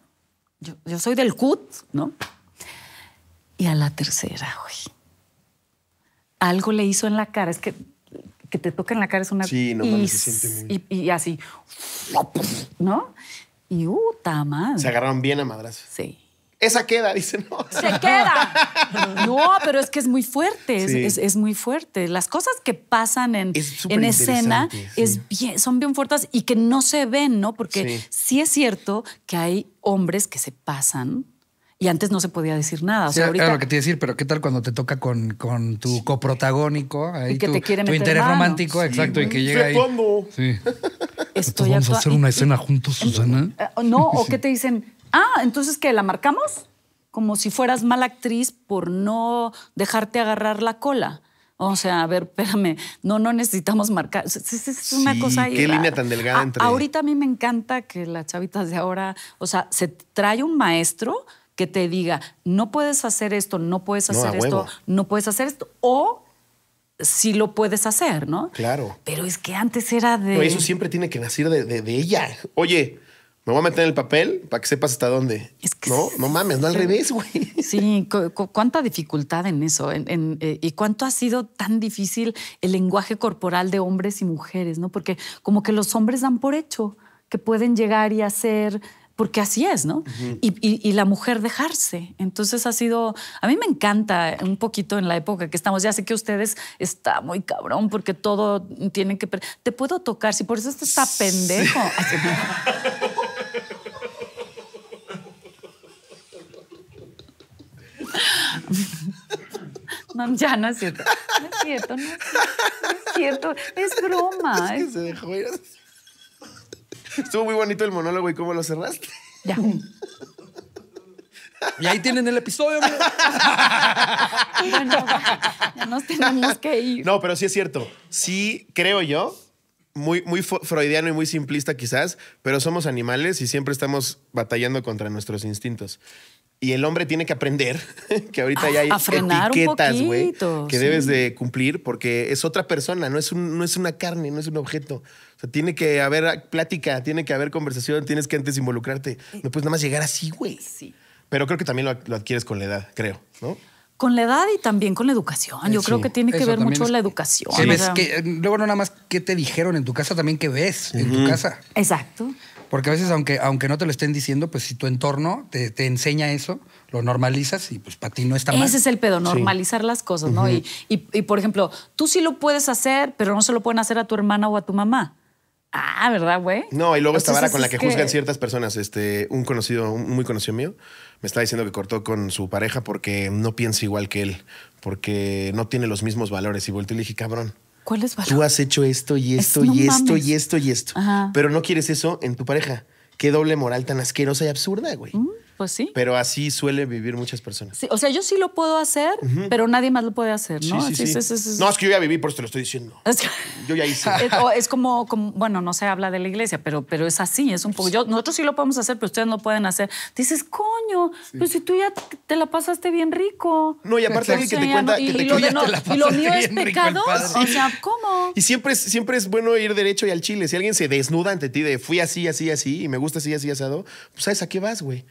Yo, soy del CUT, ¿no? Y a la tercera, güey, algo le hizo en la cara, es que que te toca en la cara es una... Sí, no, y, se y, así, ¿no? Y, uh, tamás. Se agarraron bien a madras. Sí. Esa queda, dice, no. Se queda. No, pero es que es muy fuerte, es, muy fuerte. Las cosas que pasan en, escena es son bien fuertes y que no se ven, ¿no? Porque sí. es cierto que hay hombres que se pasan y antes no se podía decir nada. O lo que te iba a decir, pero ¿qué tal cuando te toca con, tu coprotagónico? Ahí y que tu, te quiere tu meter interés romántico, exacto, y que llega ahí. Sí. Estoy ¿Vamos a hacer una escena juntos, Susana? Eh, no, o qué te dicen Ah, entonces que la marcamos como si fueras mala actriz por no dejarte agarrar la cola. O sea, a ver, espérame, no, no necesitamos marcar. Es, una cosa ahí. Qué línea tan delgada ah, entre. Ahorita a mí me encanta que las chavitas de ahora, o sea, se trae un maestro que te diga, no puedes hacer esto, no puedes hacer esto, no puedes hacer esto, o si lo puedes hacer, ¿no? Claro. Pero es que antes era de. Pero eso siempre tiene que nacer de ella. Oye, me voy a meter en el papel para que sepas hasta dónde. no, no mames, no al revés, güey. Sí, cuánta dificultad en eso. Eh, y cuánto ha sido tan difícil el lenguaje corporal de hombres y mujeres, ¿no? Porque como que los hombres dan por hecho que pueden llegar y hacer porque así es, ¿no? y, la mujer dejarse. Entonces ha sido, a mí me encanta un poquito en la época que estamos, ya sé que ustedes está muy cabrón porque todo tienen que... Te puedo tocar, si por eso esto está pendejo. No, ya no es cierto. No es cierto, no es, cierto. Es broma. se dejó ir. Estuvo muy bonito el monólogo y cómo lo cerraste. Ya. Y ahí tienen el episodio, nos tenemos que ir. No, pero sí es cierto. Sí, creo yo, muy, muy freudiano y muy simplista quizás, pero somos animales y siempre estamos batallando contra nuestros instintos. Y el hombre tiene que aprender que ahorita ya hay etiquetas, güey, que debes de cumplir porque es otra persona, no es, no es una carne, no es un objeto. O sea, tiene que haber plática, tiene que haber conversación, tienes que antes involucrarte. No puedes nada más llegar así, güey. Sí. Pero creo que también lo, adquieres con la edad, creo, ¿no? Con la edad y también con la educación. Yo creo que tiene que ver mucho la educación. Eh, luego no nada más qué te dijeron en tu casa, también qué ves en tu casa. Exacto. Porque a veces, aunque, aunque no te lo estén diciendo, pues si tu entorno te, enseña eso, lo normalizas y pues para ti no está mal. Ese es el pedo, normalizar las cosas, ¿no? y, por ejemplo, tú sí lo puedes hacer, pero no se lo pueden hacer a tu hermana o a tu mamá. Ah, ¿verdad, güey? No, y luego esta vara con la que, juzgan ciertas personas. Este, un conocido, un muy conocido mío, me está diciendo que cortó con su pareja porque no piensa igual que él, porque no tiene los mismos valores. Y volteé y le dije, cabrón, es valor? Tú has hecho esto y esto y, esto, y esto y esto Pero no quieres eso en tu pareja. Qué doble moral tan asquerosa y absurda, güey. Mm. Pues sí. Pero así suele vivir muchas personas. o sea, yo sí lo puedo hacer, pero nadie más lo puede hacer, ¿no? Sí, sí, no, es que yo ya viví, por eso te lo estoy diciendo. Yo ya hice. Es, como, como, bueno, no se habla de la iglesia, pero, pero es así, es un poco. Yo, nosotros sí lo podemos hacer, pero ustedes no pueden hacer. Dices, coño, pero si tú ya te la pasaste bien rico. No, y aparte que te cuenta que te y, lo, de, no, y lo mío es pecado. O sea, ¿cómo? Y siempre, siempre es bueno ir derecho y al chile. Si alguien se desnuda ante ti de fui así, así, así, y me gusta así, así, asado, pues ¿sabes a qué vas, güey?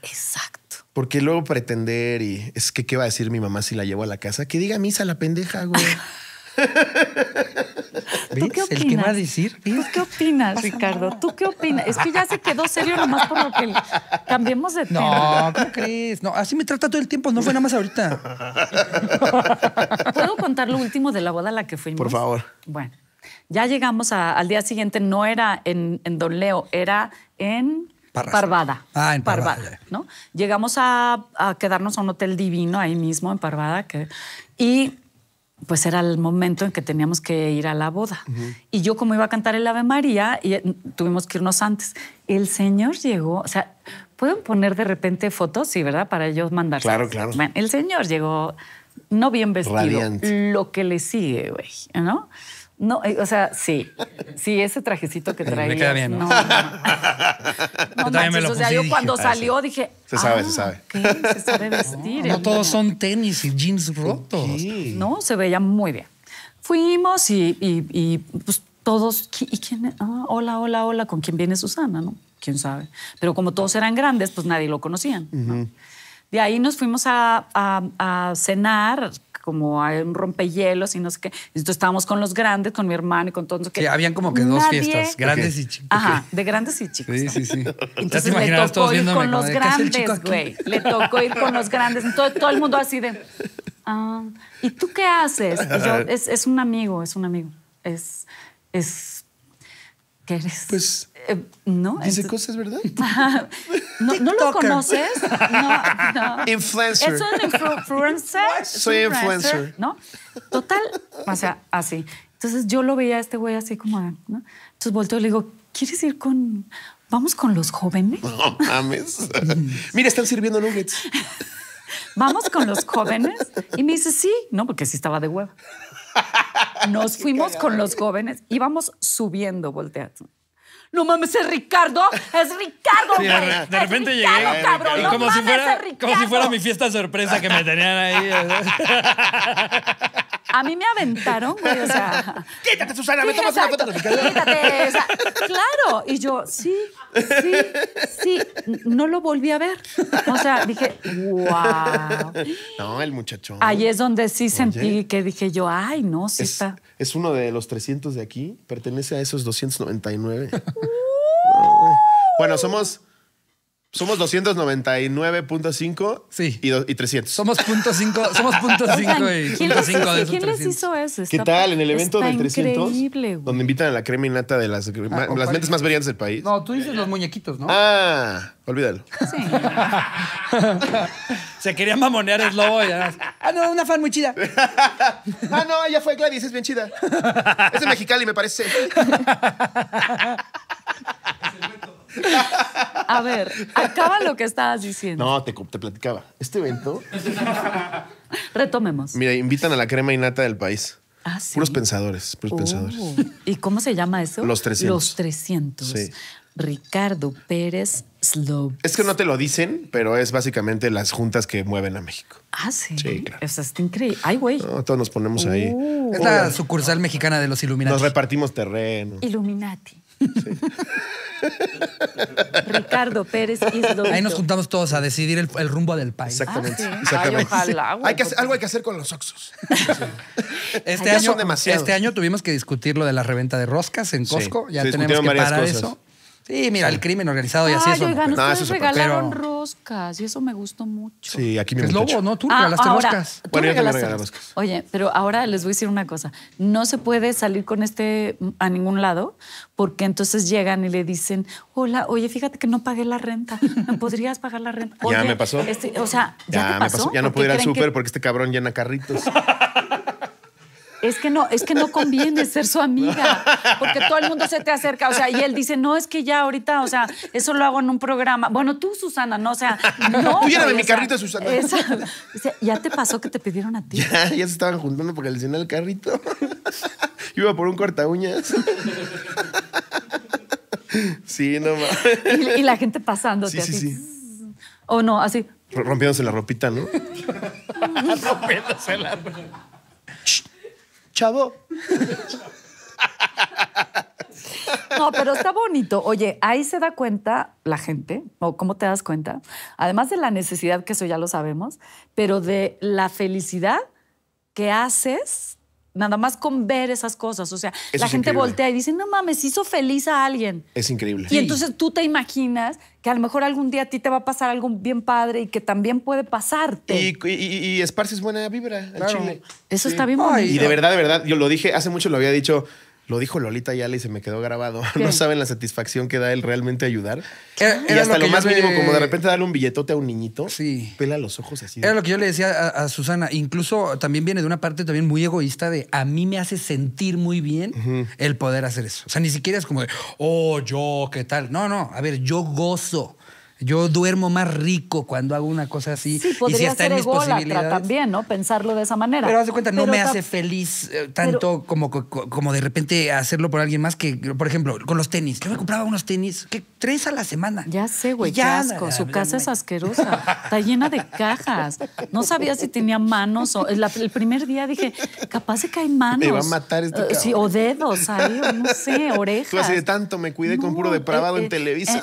Porque luego pretender y es que qué va a decir mi mamá si la llevo a la casa, que diga misa la pendeja, güey. qué va a decir? qué opinas, Ricardo? ¿Tú qué opinas? Es que ya se quedó serio nomás por lo que cambiemos de tema. No, ¿cómo crees? No, así me trata todo el tiempo, no fue nada más ahorita. ¿Puedo contar lo último de la boda a la que fuimos? Por favor. Bueno, ya llegamos al día siguiente, no era en, en Don Leo, era en Parvada. Ah, en Parvada. ¿no? Llegamos a, quedarnos en un hotel divino ahí mismo, en Parvada, que, y pues era el momento en que teníamos que ir a la boda. Y yo como iba a cantar el Ave María, y eh, tuvimos que irnos antes. El señor llegó, o sea, ¿pueden poner de repente fotos? Sí, ¿verdad? Para ellos mandarse. Claro, claro. el señor llegó no bien vestido. Lo que le sigue, güey, ¿no? No, eh, o sea, sí. Sí, ese trajecito que traía. Me queda bien, ¿no? No, no, no. yo cuando salió dije. Se sabe, se ah, sabe. Se sabe vestir. No, todos son tenis y jeans rotos. No, se veía muy bien. Fuimos y, pues todos. ¿Y quién? Ah, hola, hola, hola. ¿Con quién viene Susana, no? Quién sabe. Pero como todos eran grandes, pues nadie lo conocían. De ahí nos fuimos a cenar como hay un rompehielos y no sé qué. Entonces estábamos con los grandes, con mi hermano y con todos. Que habían como que dos fiestas, grandes y chicos. Ajá, de grandes y chicos. Sí, sí, sí. Entonces le tocó ir con los grandes, güey. Le tocó ir con los grandes. Entonces todo el mundo así de... Ah, ¿Y tú qué haces? es, es un amigo, es un amigo. Es... es ¿Qué eres? Pues eh, no. Dice cosas, ¿verdad? no, lo conoces? No, no. Influencer. Es influencer. Soy influencer. ¿No? Total, o sea, así. Entonces yo lo veía a este güey así como, Entonces volteo y le digo, ¿quieres ir con, vamos con los jóvenes? No mames. Mira, están sirviendo nuggets. vamos con los jóvenes. Y me dice, sí, no, porque sí estaba de hueva. Nos fuimos con los jóvenes, y vamos subiendo, volteando. No mames, es Ricardo. Es Ricardo, güey. de repente es Cabrón, y como, si fuera, como si fuera mi fiesta sorpresa que me tenían ahí. A mí me aventaron, güey, o sea. Quítate, Susana, me tomas una foto. Quítate, o sea, claro. Y yo, sí, sí, sí. No lo volví a ver. O sea, dije, wow. No, el muchachón. Ahí es donde sí sentí que dije yo, ay, no, sí está. Es uno de los 300 de aquí. Pertenece a esos 299. bueno, somos somos 299.5 y, y 300. Somos punto somos punto y ¿Quién, les, ¿quién les hizo eso? ¿Qué tal? En el evento del 300, donde invitan a la crema nata de las, ah, las mentes más brillantes del país. No, tú dices los muñequitos, ¿no? Ah, olvídalo. Sí. Se quería mamonear el lobo y Ah, no, una fan muy chida. ah, no, ella fue Gladys, es bien chida. Es de Mexicali, me parece. A ver, acaba lo que estabas diciendo. No, te, platicaba. Este evento. Retomemos. Mira, invitan a la crema y nata del país. Ah, ¿sí? Puros pensadores, puros oh. pensadores. ¿Y cómo se llama eso? Los 300. Los 300. Ricardo Pérez Slow. Es que no te lo dicen, pero es básicamente las juntas que mueven a México. Ah, sí. Sí, claro. Eso increíble. Ay, güey. todos nos ponemos ahí. Uh. la sucursal mexicana de los Illuminati. Nos repartimos terreno. Illuminati. Ricardo Pérez Ahí nos juntamos todos a decidir el, rumbo del país. Exactamente. Ah, hay algo hay que hacer con los oxos. este, año, este año tuvimos que discutir lo de la reventa de roscas en Costco. Ya tenemos que parar eso. Sí, mira, el crimen organizado y así eso. Oigan, eso regalaron roscas y eso me gustó mucho. Sí, aquí gustó. Es lobo, ¿no? Tú ah, regalaste roscas. Oye, pero ahora les voy a decir una cosa. No se puede salir con este a ningún lado porque entonces llegan y le dicen, hola, oye, fíjate que no pagué la renta. ¿Me podrías pagar la renta? Este, ya me pasó. o sea, ya, me pasó. Ya no puedo ir al súper porque este cabrón llena carritos. es que no, es que no conviene ser su amiga, porque todo el mundo se te acerca, o sea, y él dice, no, es que ya ahorita, o sea, eso lo hago en un programa. Bueno, tú, Susana, no, o sea, no. Tú mi carrito, Susana. ya te pasó que te pidieron a ti. Ya, se estaban juntando porque le el carrito. iba por un corta uñas. Sí, nomás Y, la gente pasándote así. O no, así. Rompiéndose la ropita, ¿no? Rompiéndose la ropita chavo. No, pero está bonito. Oye, ahí se da cuenta la gente, o cómo te das cuenta, además de la necesidad, que eso ya lo sabemos, pero de la felicidad que haces nada más con ver esas cosas. O sea, la gente voltea y dice, no mames, hizo feliz a alguien. Es increíble. Y entonces tú te imaginas que a lo mejor algún día a ti te va a pasar algo bien padre y que también puede pasarte. Y, y, y esparces buena vibra claro. Chile. Eso está bien bonito. y de verdad, de verdad, yo lo dije, hace mucho lo había dicho, lo dijo Lolita ya y se me quedó grabado. No saben la satisfacción que da el realmente ayudar. y hasta lo, más mínimo, como de repente darle un billetote a un niñito, sí. pela los ojos así. Era lo que yo le decía a, Susana. Incluso también viene de una parte también muy egoísta de a mí me hace sentir muy bien el poder hacer eso. O sea, ni siquiera es como de, oh, yo, ¿qué tal? No, no. A ver, yo gozo yo duermo más rico cuando hago una cosa así. y si está en mis posibilidades. también, ¿no? Pensarlo de esa manera. Pero haz de cuenta, no me hace feliz eh, tanto como, como de repente hacerlo por alguien más que, por ejemplo, con los tenis. Yo me compraba unos tenis que tres a la semana. Ya sé, güey, qué asco. Su casa es asquerosa. Está llena de cajas. No sabía si tenía manos el primer día dije, capaz de que hay manos. Me va a matar este eh, sí, o dedos ahí, no sé, orejas. Tú de tanto me cuidé con puro depravado eh, en televisión.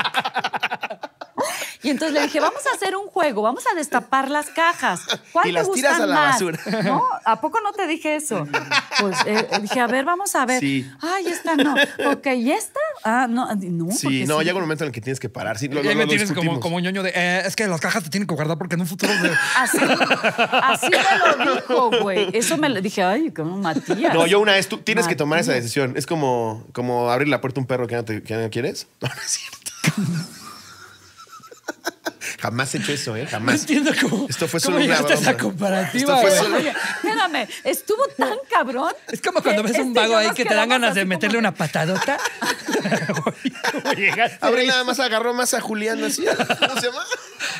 Y entonces le dije, vamos a hacer un juego, vamos a destapar las cajas. ¿Cuál y las tiras a la basura. ¿No? ¿A poco no te dije eso? Pues eh, eh, dije, a ver, vamos a ver. Sí. Ay, esta no. Ok, ¿y esta? Ah, no, ah, no. Sí, no, llega un momento en el que tienes que parar. Sí, lo, lo, lo tienes como, un ñoño de, eh, es que las cajas te tienen que guardar porque en un futuro... De... Así, así me lo dijo, güey. Eso me lo dije, ay, como Matías. No, yo una vez, tú tienes que tomar esa decisión. Es como, como abrir la puerta a un perro que no, te, que no quieres. No, no es cierto. Jamás he hecho eso, ¿eh? Jamás. No entiendo cómo. Esto fue solo una comparativa. Esto fue solo... estuvo tan cabrón. Es como cuando ves un este vago ahí que te dan ganas de meterle una patadota. Abre nada más agarró más a Julián así. ¿Cómo se llama?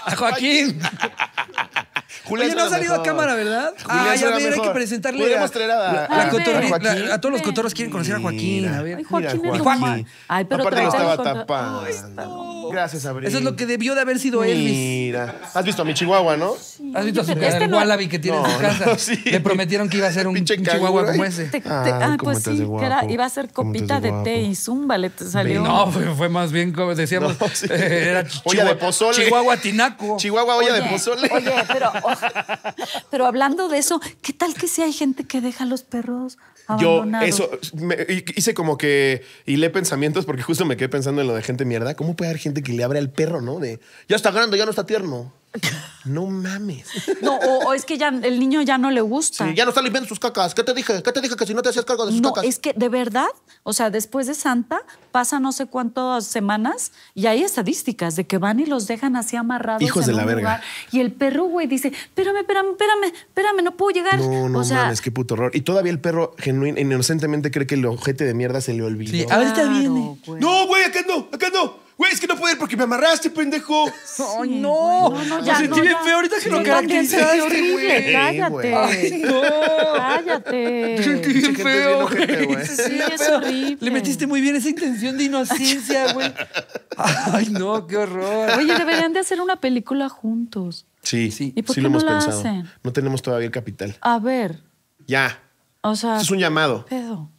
A Joaquín. Julia Oye, no ha salido a cámara, ¿verdad? ah, ya ver, hay que presentarle. a, la a, a, todos los cotorros quieren conocer a Joaquín. Ay, Joaquín, Ay, pero Aparte estaba tapando. Gracias, Abril. Eso es lo que debió de haber sido Elvis. Mira. Has visto a mi chihuahua, ¿no? Has visto a su este wallaby que tiene en su casa. Te Le prometieron que iba a ser un, chihuahua como ese. ah, ah pues sí, que iba a ser copita de té y zumba le salió. No, fue más bien como decíamos. Eh, era Chihuahua tinaco. Chihuahua olla de pozole. Oye, pero Pero hablando de eso, ¿qué tal que si hay gente que deja los perros Yo eso hice como que y le pensamientos porque justo me quedé pensando en lo de gente mierda. ¿Cómo puede haber gente que le abre al perro, no? De ya está grande, ya no está tierno. No mames. No, o, es que ya el niño ya no le gusta. Sí, ya no está limpiando sus cacas. ¿Qué te dije? ¿Qué te dije que si no te hacías cargo de sus no, cacas? Es que de verdad, o sea, después de Santa pasa no sé cuántas semanas y hay estadísticas de que van y los dejan así amarrados. Hijos de la verga. y el perro, güey, dice: Espérame, espérame, espérame, espérame, no puedo llegar. No, no mames, qué puto horror. Y todavía el perro genuino, inocentemente cree que el ojete de mierda se le olvidó. Sí, ahorita viene. ¿eh? No, güey, acá no, acá no. Güey, es que no puedo ir porque me amarraste, pendejo. Ay, no. no, no, ya, Me sentí bien feo ahorita que lo caracterizaste, horrible. Cállate. no. Cállate. Me sentí bien feo. Sí, es horrible. Le metiste muy bien esa intención de inocencia, güey. Ay, no, qué horror. Oye, deberían de hacer una película juntos. Sí, sí, ¿Y por qué lo no hemos la pensado. hacen? No tenemos todavía el capital. A ver, Ya. o sea, es un llamado. pedo.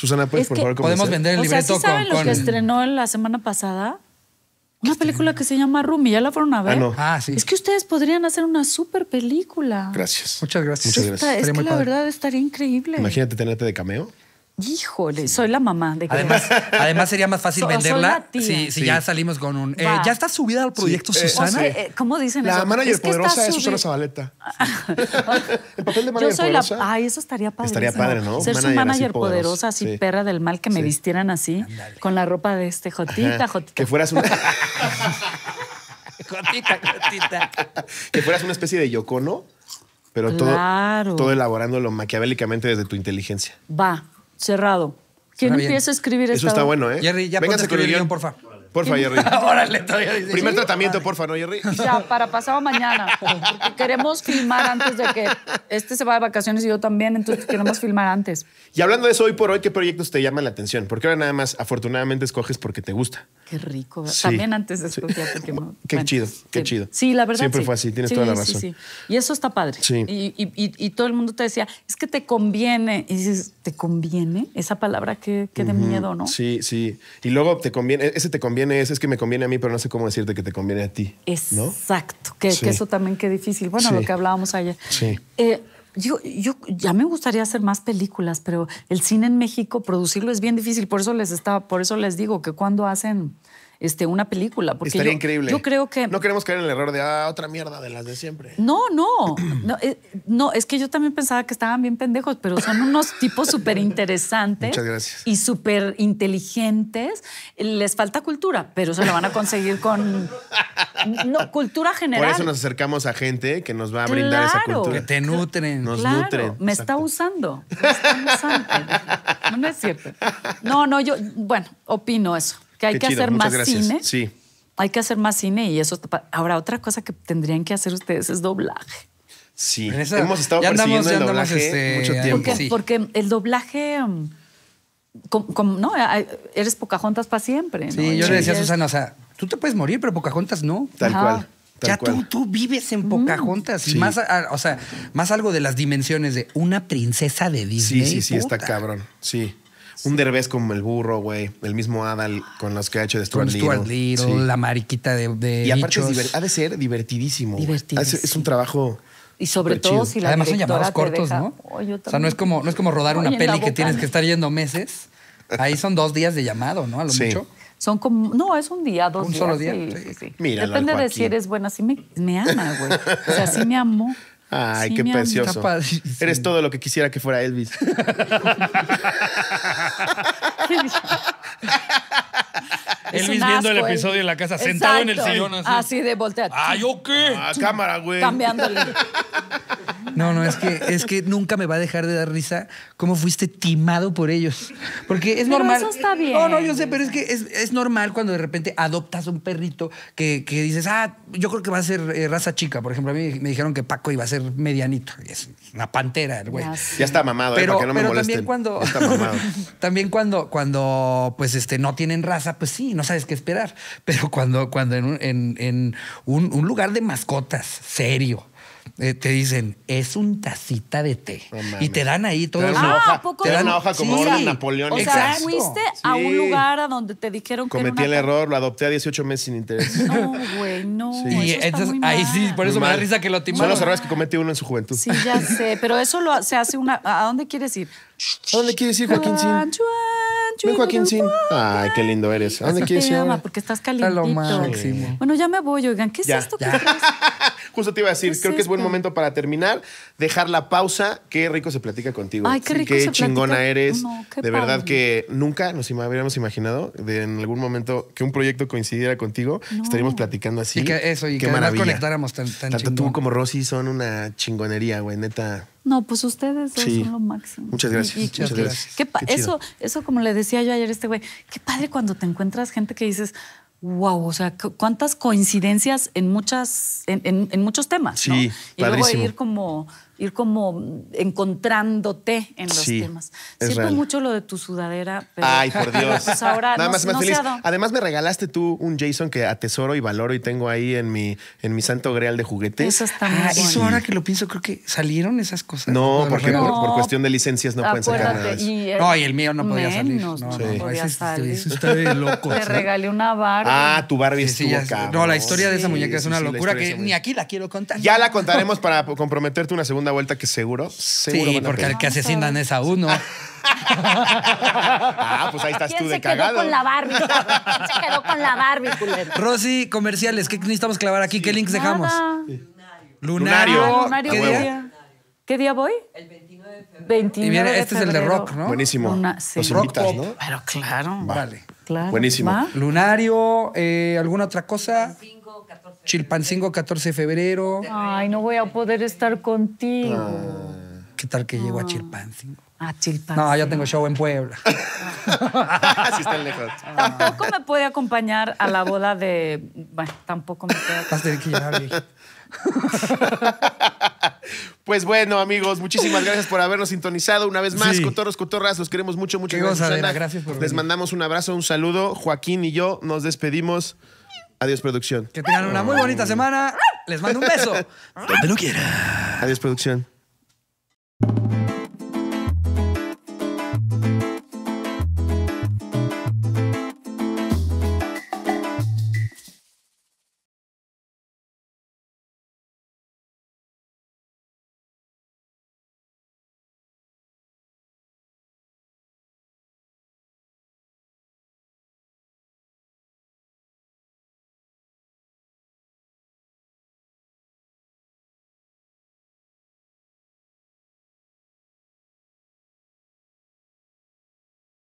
Susana, por favor Podemos vender el saben lo que estrenó la semana pasada? Una película que se llama Rumi, ya la fueron a ah, ver. Ah, sí. Es que ustedes podrían hacer una super película. Gracias. Muchas gracias. es que la verdad estaría increíble. Imagínate tenerte de cameo. Híjole, soy la mamá de además, además sería más fácil venderla si, si ya salimos con un. Eh, ya está subida al proyecto eh, Susana. Eh, ¿Cómo dicen la eso? La manager poderosa es Susana Zabaleta. el papel de manager Yo soy La, ay, eso estaría padre. Estaría padre, ¿no? Ser manager su manager poderosa, así perra del mal, que me vistieran así, con la ropa de este Jotita, Jotita. Que fueras una. jotita, Jotita. que fueras una especie de Yocono, pero todo, todo elaborándolo maquiavélicamente desde tu inteligencia. Va cerrado. ¿Quién empieza a escribir Eso está bueno, ¿eh? Jerry, ya ponte a escribir el guión, Porfa, Jerry. Órale, todavía dice. Primer tratamiento, porfa, ¿no, Jerry? Ya, para pasado mañana. Porque queremos filmar antes de que este se va de vacaciones y yo también, entonces queremos filmar antes. Y hablando de eso, hoy por hoy, ¿qué proyectos te llaman la atención? Porque ahora nada más, afortunadamente, escoges porque te gusta. Qué rico. También antes de escoger porque... qué chido, qué chido. Sí, la verdad Siempre fue así, tienes toda la razón. Y eso está padre. Sí. Y, y, y, todo el mundo te decía, es que te conviene. Y dices, ¿te conviene? Esa palabra que, que de miedo, ¿no? Sí, sí. Y luego te conviene, ese te conviene ese es que me conviene a mí, pero no sé cómo decirte que te conviene a ti. Exacto, que, eso también qué difícil. Bueno, lo que hablábamos ayer. Sí. Eh, yo, yo, ya me gustaría hacer más películas, pero el cine en México, producirlo es bien difícil. Por eso les, estaba. por eso les digo que cuando hacen este, una película. Porque Estaría increíble. Yo creo que. No queremos caer en el error de ah, otra mierda de las de siempre. No, no. Eh, no, es, que yo también pensaba que estaban bien pendejos, pero son unos tipos súper interesantes. Y súper inteligentes. Les falta cultura, pero se lo van a conseguir con. No, cultura general. Por eso nos acercamos a gente que nos va a brindar esa cultura. Que te nutren. Nos nutren. Me está usando. Me está no es cierto. No, no, yo, bueno, opino eso. Que hay que hacer más cine. Sí. Hay que hacer más cine y eso. Ahora, otra cosa que tendrían que hacer ustedes es doblaje. Sí, hemos estado persiguiendo doblaje este, mucho tiempo. Porque, el doblaje. Mm, no, eh, eres Pocahontas para siempre. Sí, yo le decía a Susana, o sea, tú te puedes morir, pero Pocahontas no. Tal cual. ya Tú, vives en mm. Pocahontas. Y más, o sea, más algo de las dimensiones de una princesa de Disney. Sí, sí, sí, está cabrón. Sí. Un Derbez como el burro, güey. El mismo Adal con los que ha hecho de Stuart, La mariquita de, Y aparte ha de ser divertidísimo. divertidísimo. Es, un trabajo... Y sobre todo si la Además son llamados cortos, ¿no? o sea, no es como, no es como rodar una peli que tienes que estar yendo meses. Ahí son dos días de llamado, ¿no? A lo Son como, no, es un día, dos ¿Un solo día? Sí, Depende de si eres bueno, si me, me ama, güey. O sea, sí me amo Ay, qué precioso. Eres todo lo que quisiera que fuera Elvis. Él Elvis viendo el episodio en la casa, sentado en el sillón así. de volteado. ¡Ay, ¿yo qué? A ah, cámara, güey. Cambiándole. No, no, es que, es que nunca me va a dejar de dar risa cómo fuiste timado por ellos. Porque es normal. eso está bien. No, no, yo sé, pero es que es, normal cuando de repente adoptas un perrito que, dices, ah, yo creo que va a ser eh, raza chica. Por ejemplo, a mí me dijeron que Paco iba a ser medianito. Es una pantera, el güey. Ya está mamado, eh, Pero- que no me pero también cuando- También cuando, cuando pues este, no tienen raza, pues sí, no sabes qué esperar. Pero cuando, cuando en, un, en, un, lugar de mascotas, serio, eh, te dicen, es un tacita de té. y te dan ahí todo. el ah, te dan una hoja como sí. napoleón O sea, fuiste a un lugar a donde te dijeron Cometí que Cometí el error, lo adopté a 18 meses sin interés. No, güey, no. Y entonces, ahí sí, por eso me da risa que lo timaron. Son los errores que comete uno en su juventud. Sí, ya sé, pero eso lo, se hace una... ¿A dónde quieres ir? ¿A dónde quieres ir, Joaquín panchoa! Ven, Joaquín sí? Ay, qué lindo eres. ¿A dónde quieres ir? Porque estás calientito. Lo máximo. Bueno, ya me voy, oigan. ¿Qué es esto ya. que traes? Justo te iba a decir, creo que es buen momento para terminar, dejar la pausa. Qué rico se platica contigo. Ay, qué rico Qué chingona eres. de verdad que nunca nos habríamos imaginado de en algún momento que un proyecto coincidiera contigo. Estaríamos platicando así. Y que eso, y que nos conectáramos tan, tan Tanto tú como Rosy son una chingonería, güey, neta. No, pues ustedes son lo máximo. Muchas gracias. muchas gracias. eso, eso, como le decía yo ayer a este güey, qué padre cuando te encuentras gente que dices, wow, o sea, cuántas coincidencias en muchas, en, muchos temas. Sí, ¿no? Y luego ir como ir como encontrándote en los temas. Siento mucho lo de tu sudadera. Pero Ay, por Dios. Pues ahora Nada no, más, me ha Además, me regalaste tú un Jason que atesoro y valoro y tengo ahí en mi, en mi santo greal de juguetes. Eso está muy ah, Eso ahora que lo pienso, creo que salieron esas cosas. No, porque por, cuestión de licencias no pueden sacar nada. el, no, y el mío no podía salir. No, sí. podía salir. está de Te regalé una Barbie. Ah, tu Barbie sí, estuvo, acá. No, la historia de esa muñeca es una locura que ni aquí la quiero contar. Ya la contaremos para comprometerte una segunda vuelta que seguro, seguro. Sí, porque el que asesinan es a uno. ah, pues ahí estás tú de cagado. ¿Quién se quedó con la Barbie? ¿Quién se quedó con la Barbie, culero? Rosy, comerciales, ¿qué necesitamos clavar aquí? ¿Qué links dejamos? Lunario. Lunario. Ah, ¿Qué, día? ¿Qué día voy? El 29 de febrero. 29 este es el de rock, ¿no? Buenísimo. Los rock invitas, ¿no? Pero claro. Vale. Buenísimo. Lunario, eh, ¿alguna otra cosa? Chilpancingo, 14 de febrero. Ay, no voy a poder estar contigo. Ah. ¿Qué tal que llego a ah. Chilpancingo? A Chilpancingo. No, ya tengo show en Puebla. Así está están lejos. Ah. Tampoco me puede acompañar a la boda de. Bueno, tampoco me puede. acompañar. pues bueno, amigos, muchísimas gracias por habernos sintonizado una vez más. Sí. Cotorros, cotorras, los queremos mucho, mucho. Gracias, gracias por Les mandamos un abrazo, un saludo. Joaquín y yo nos despedimos. Adiós, producción. Que tengan una muy bonita semana. Les mando un beso. Donde lo quiera. Adiós, producción.